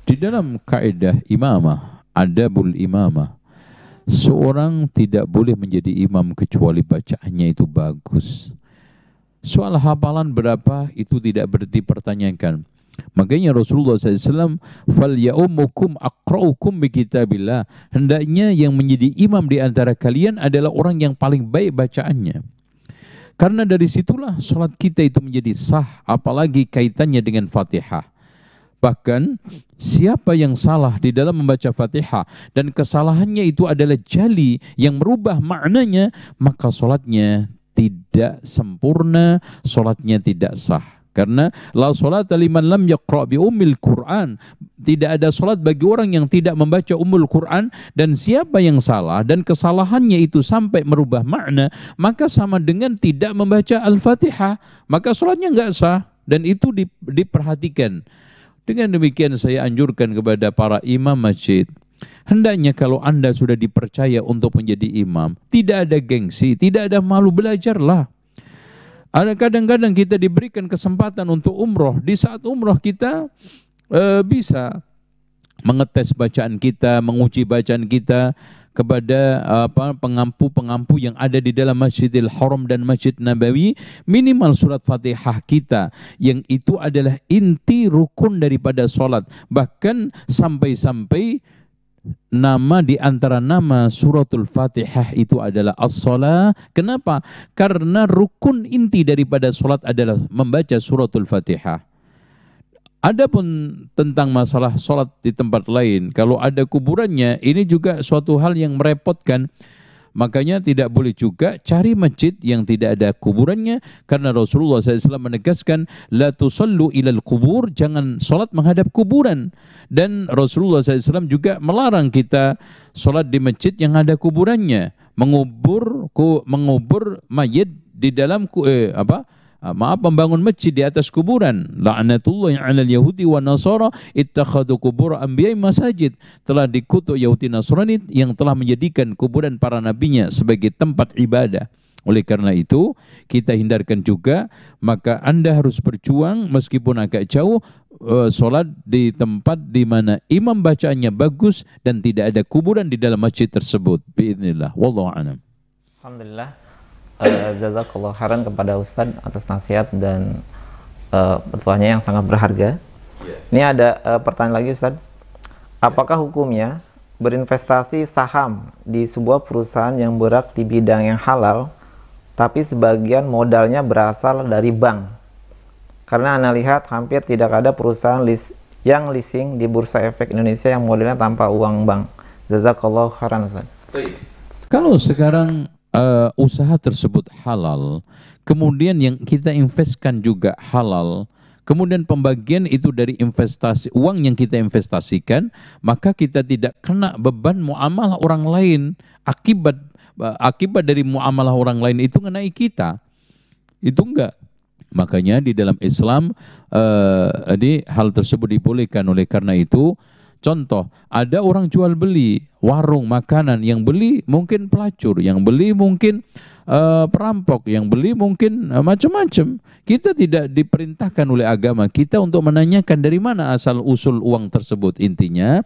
Di dalam kaidah imamah, adabul imamah, seorang tidak boleh menjadi imam kecuali bacaannya itu bagus. Soal hafalan berapa itu tidak dipertanyakan. Makanya Rasulullah SAW, fal yaumukum akraukum bikitabillah. Hendaknya yang menjadi imam di antara kalian adalah orang yang paling baik bacaannya. Karena dari situlah sholat kita itu menjadi sah, apalagi kaitannya dengan fatihah. Bahkan siapa yang salah di dalam membaca Fatihah dan kesalahannya itu adalah jali yang merubah maknanya, maka solatnya tidak sempurna, solatnya tidak sah. Karena la solat liman lam yaqra bi Quran. Tidak ada solat bagi orang yang tidak membaca umul Quran dan siapa yang salah dan kesalahannya itu sampai merubah makna, maka sama dengan tidak membaca Al-Fatihah, maka solatnya enggak sah dan itu diperhatikan. Dengan demikian saya anjurkan kepada para imam masjid, hendaknya kalau Anda sudah dipercaya untuk menjadi imam, tidak ada gengsi, tidak ada malu, belajarlah. Ada kadang-kadang kita diberikan kesempatan untuk umroh. Di saat umroh kita e, bisa mengetes bacaan kita, menguji bacaan kita, kepada apa pengampu-pengampu yang ada di dalam Masjidil Haram dan Masjid Nabawi minimal surat Fatihah kita yang itu adalah inti rukun daripada salat bahkan sampai-sampai nama di antara nama suratul fatihah itu adalah as-salah. Kenapa? Karena rukun inti daripada solat adalah membaca suratul fatihah. Adapun tentang masalah sholat di tempat lain, kalau ada kuburannya, ini juga suatu hal yang merepotkan. Makanya tidak boleh juga cari masjid yang tidak ada kuburannya karena Rasulullah SAW menegaskan la tusallu ilal kubur jangan sholat menghadap kuburan dan Rasulullah SAW juga melarang kita sholat di masjid yang ada kuburannya mengubur ku, mengubur mayit di dalam eh, apa Ah, maaf membangun masjid di atas kuburan. La'natullah 'alal yahudi wa nasara ittakhadhu qubur anbiya'i masajid. Telah dikutuk Yahudi Nasrani yang telah menjadikan kuburan para nabinya sebagai tempat ibadah. Oleh karena itu, kita hindarkan juga, maka Anda harus berjuang meskipun agak jauh uh, solat di tempat di mana imam bacaannya bagus dan tidak ada kuburan di dalam masjid tersebut. Bismillah. Wallahu a'lam. Alhamdulillah. Eh, jazakallah khairan kepada Ustadz atas nasihat dan uh, yang sangat berharga. Yeah. Ini ada uh, pertanyaan lagi Ustadz. Apakah hukumnya berinvestasi saham di sebuah perusahaan yang berat di bidang yang halal, tapi sebagian modalnya berasal dari bank? Karena Anda lihat hampir tidak ada perusahaan list yang leasing di Bursa Efek Indonesia yang modelnya tanpa uang bank. Jazakallah khairan Ustadz. Kalau sekarang uh, usaha tersebut halal, kemudian yang kita investkan juga halal, kemudian pembagian itu dari investasi uang yang kita investasikan, maka kita tidak kena beban muamalah orang lain akibat eh, akibat dari muamalah orang lain itu mengenai kita. Itu enggak. Makanya di dalam Islam uh, di hal tersebut dibolehkan oleh karena itu Contoh, ada orang jual beli warung makanan yang beli mungkin pelacur, yang beli mungkin uh, perampok, yang beli mungkin uh, macam-macam. Kita tidak diperintahkan oleh agama kita untuk menanyakan dari mana asal usul uang tersebut. Intinya,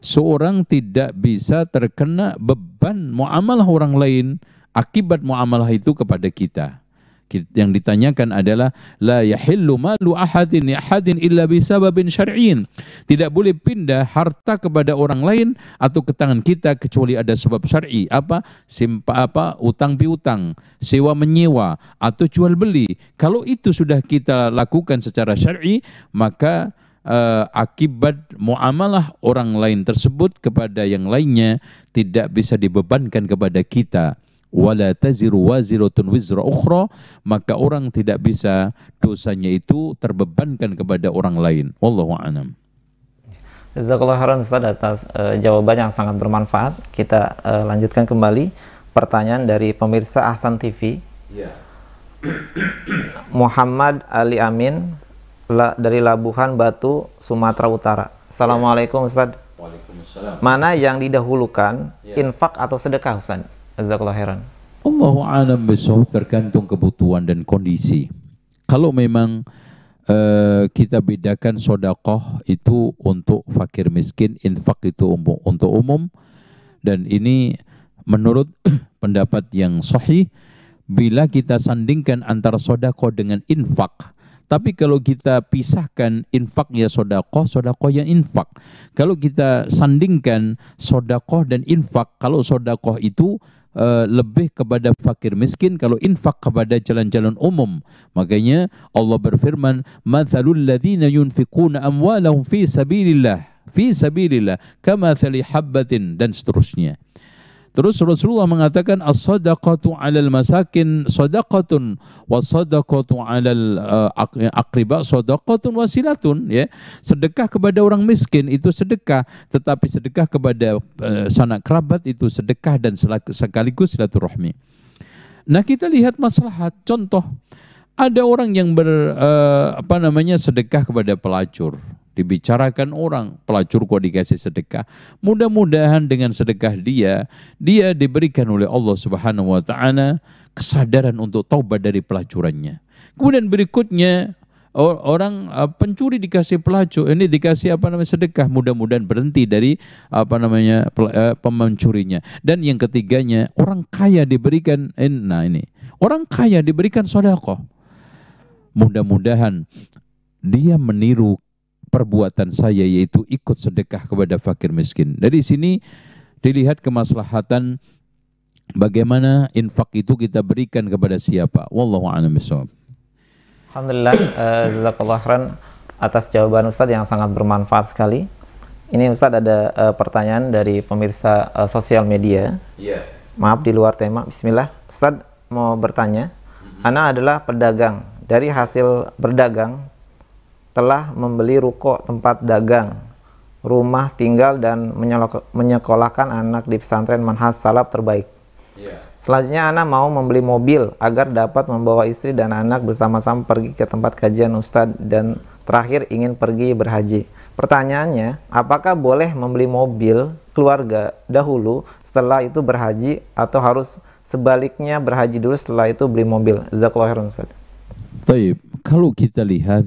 seorang tidak bisa terkena beban muamalah orang lain akibat muamalah itu kepada kita yang ditanyakan adalah la yahillu malu ahadin ahadin illa bisababin syar'in. Tidak boleh pindah harta kepada orang lain atau ke tangan kita kecuali ada sebab syar'i. Apa? Simpa apa? Utang piutang, sewa menyewa atau jual beli. Kalau itu sudah kita lakukan secara syar'i, maka uh, akibat muamalah orang lain tersebut kepada yang lainnya tidak bisa dibebankan kepada kita wala taziru waziratun wizra ukhra maka orang tidak bisa dosanya itu terbebankan kepada orang lain wallahu a'lam Jazakallah khairan Ustaz atas e, jawaban yang sangat bermanfaat. Kita e, lanjutkan kembali pertanyaan dari pemirsa Ahsan TV. Yeah. Ya. *clears throat* Muhammad Ali Amin la, dari Labuhan Batu, Sumatera Utara. Assalamualaikum Ustaz. Waalaikumsalam. Mana yang didahulukan, yeah. infak atau sedekah Ustaz? Jazakallah khairan. Allahu alam besok tergantung kebutuhan dan kondisi. Kalau memang uh, kita bedakan sodakoh itu untuk fakir miskin, infak itu umum, untuk umum, dan ini menurut *clears throat* pendapat yang sahih, bila kita sandingkan antara sodakoh dengan infak, tapi kalau kita pisahkan infak ya sodakoh, sodakoh yang infak. Kalau kita sandingkan sodakoh dan infak, kalau sodakoh itu Eh, lebih kepada fakir miskin kalau infak kepada jalan-jalan umum makanya Allah berfirman mathalul ladzina yunfiquna amwalahum fi sabilillah fi sabilillah kama thali habatin dan seterusnya Terus Rasulullah mengatakan as-sadaqatu 'alal masakin sadaqatun was sadaqatu 'alal uh, eh, aqriba sadaqatun wasilatun ya. Sedekah kepada orang miskin itu sedekah, tetapi sedekah kepada uh, sanak kerabat itu sedekah dan sekaligus silaturahmi. Nah, kita lihat masalah contoh ada orang yang ber uh, apa namanya sedekah kepada pelacur dibicarakan orang, pelacur kok dikasih sedekah. Mudah-mudahan dengan sedekah dia, dia diberikan oleh Allah Subhanahu wa taala kesadaran untuk taubat dari pelacurannya. Kemudian berikutnya orang uh, pencuri dikasih pelacur ini dikasih apa namanya sedekah mudah-mudahan berhenti dari apa namanya uh, pemencurinya dan yang ketiganya orang kaya diberikan nah ini orang kaya diberikan sedekah mudah-mudahan dia meniru perbuatan saya yaitu ikut sedekah kepada fakir miskin. Dari sini dilihat kemaslahatan bagaimana infak itu kita berikan kepada siapa. Wallahu a'lam bishawab. Alhamdulillah uh, eh, jazakallah khairan atas jawaban Ustadz yang sangat bermanfaat sekali. Ini Ustadz ada uh, pertanyaan dari pemirsa uh, sosial media. Yeah. Maaf di luar tema. Bismillah. Ustadz mau bertanya. Mm -hmm. Ana adalah pedagang. Dari hasil berdagang telah membeli ruko tempat dagang, rumah tinggal dan menyekolahkan anak di pesantren Manhas salaf terbaik. Yeah. Selanjutnya anak mau membeli mobil agar dapat membawa istri dan anak bersama-sama pergi ke tempat kajian ustadz dan terakhir ingin pergi berhaji. Pertanyaannya, apakah boleh membeli mobil keluarga dahulu setelah itu berhaji atau harus sebaliknya berhaji dulu setelah itu beli mobil? Zakallahu Baik, kalau kita lihat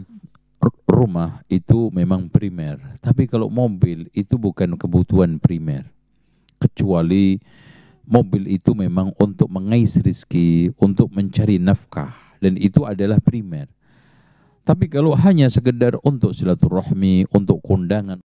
rumah itu memang primer, tapi kalau mobil itu bukan kebutuhan primer. Kecuali mobil itu memang untuk mengais rizki, untuk mencari nafkah, dan itu adalah primer. Tapi kalau hanya sekedar untuk silaturahmi, untuk kondangan,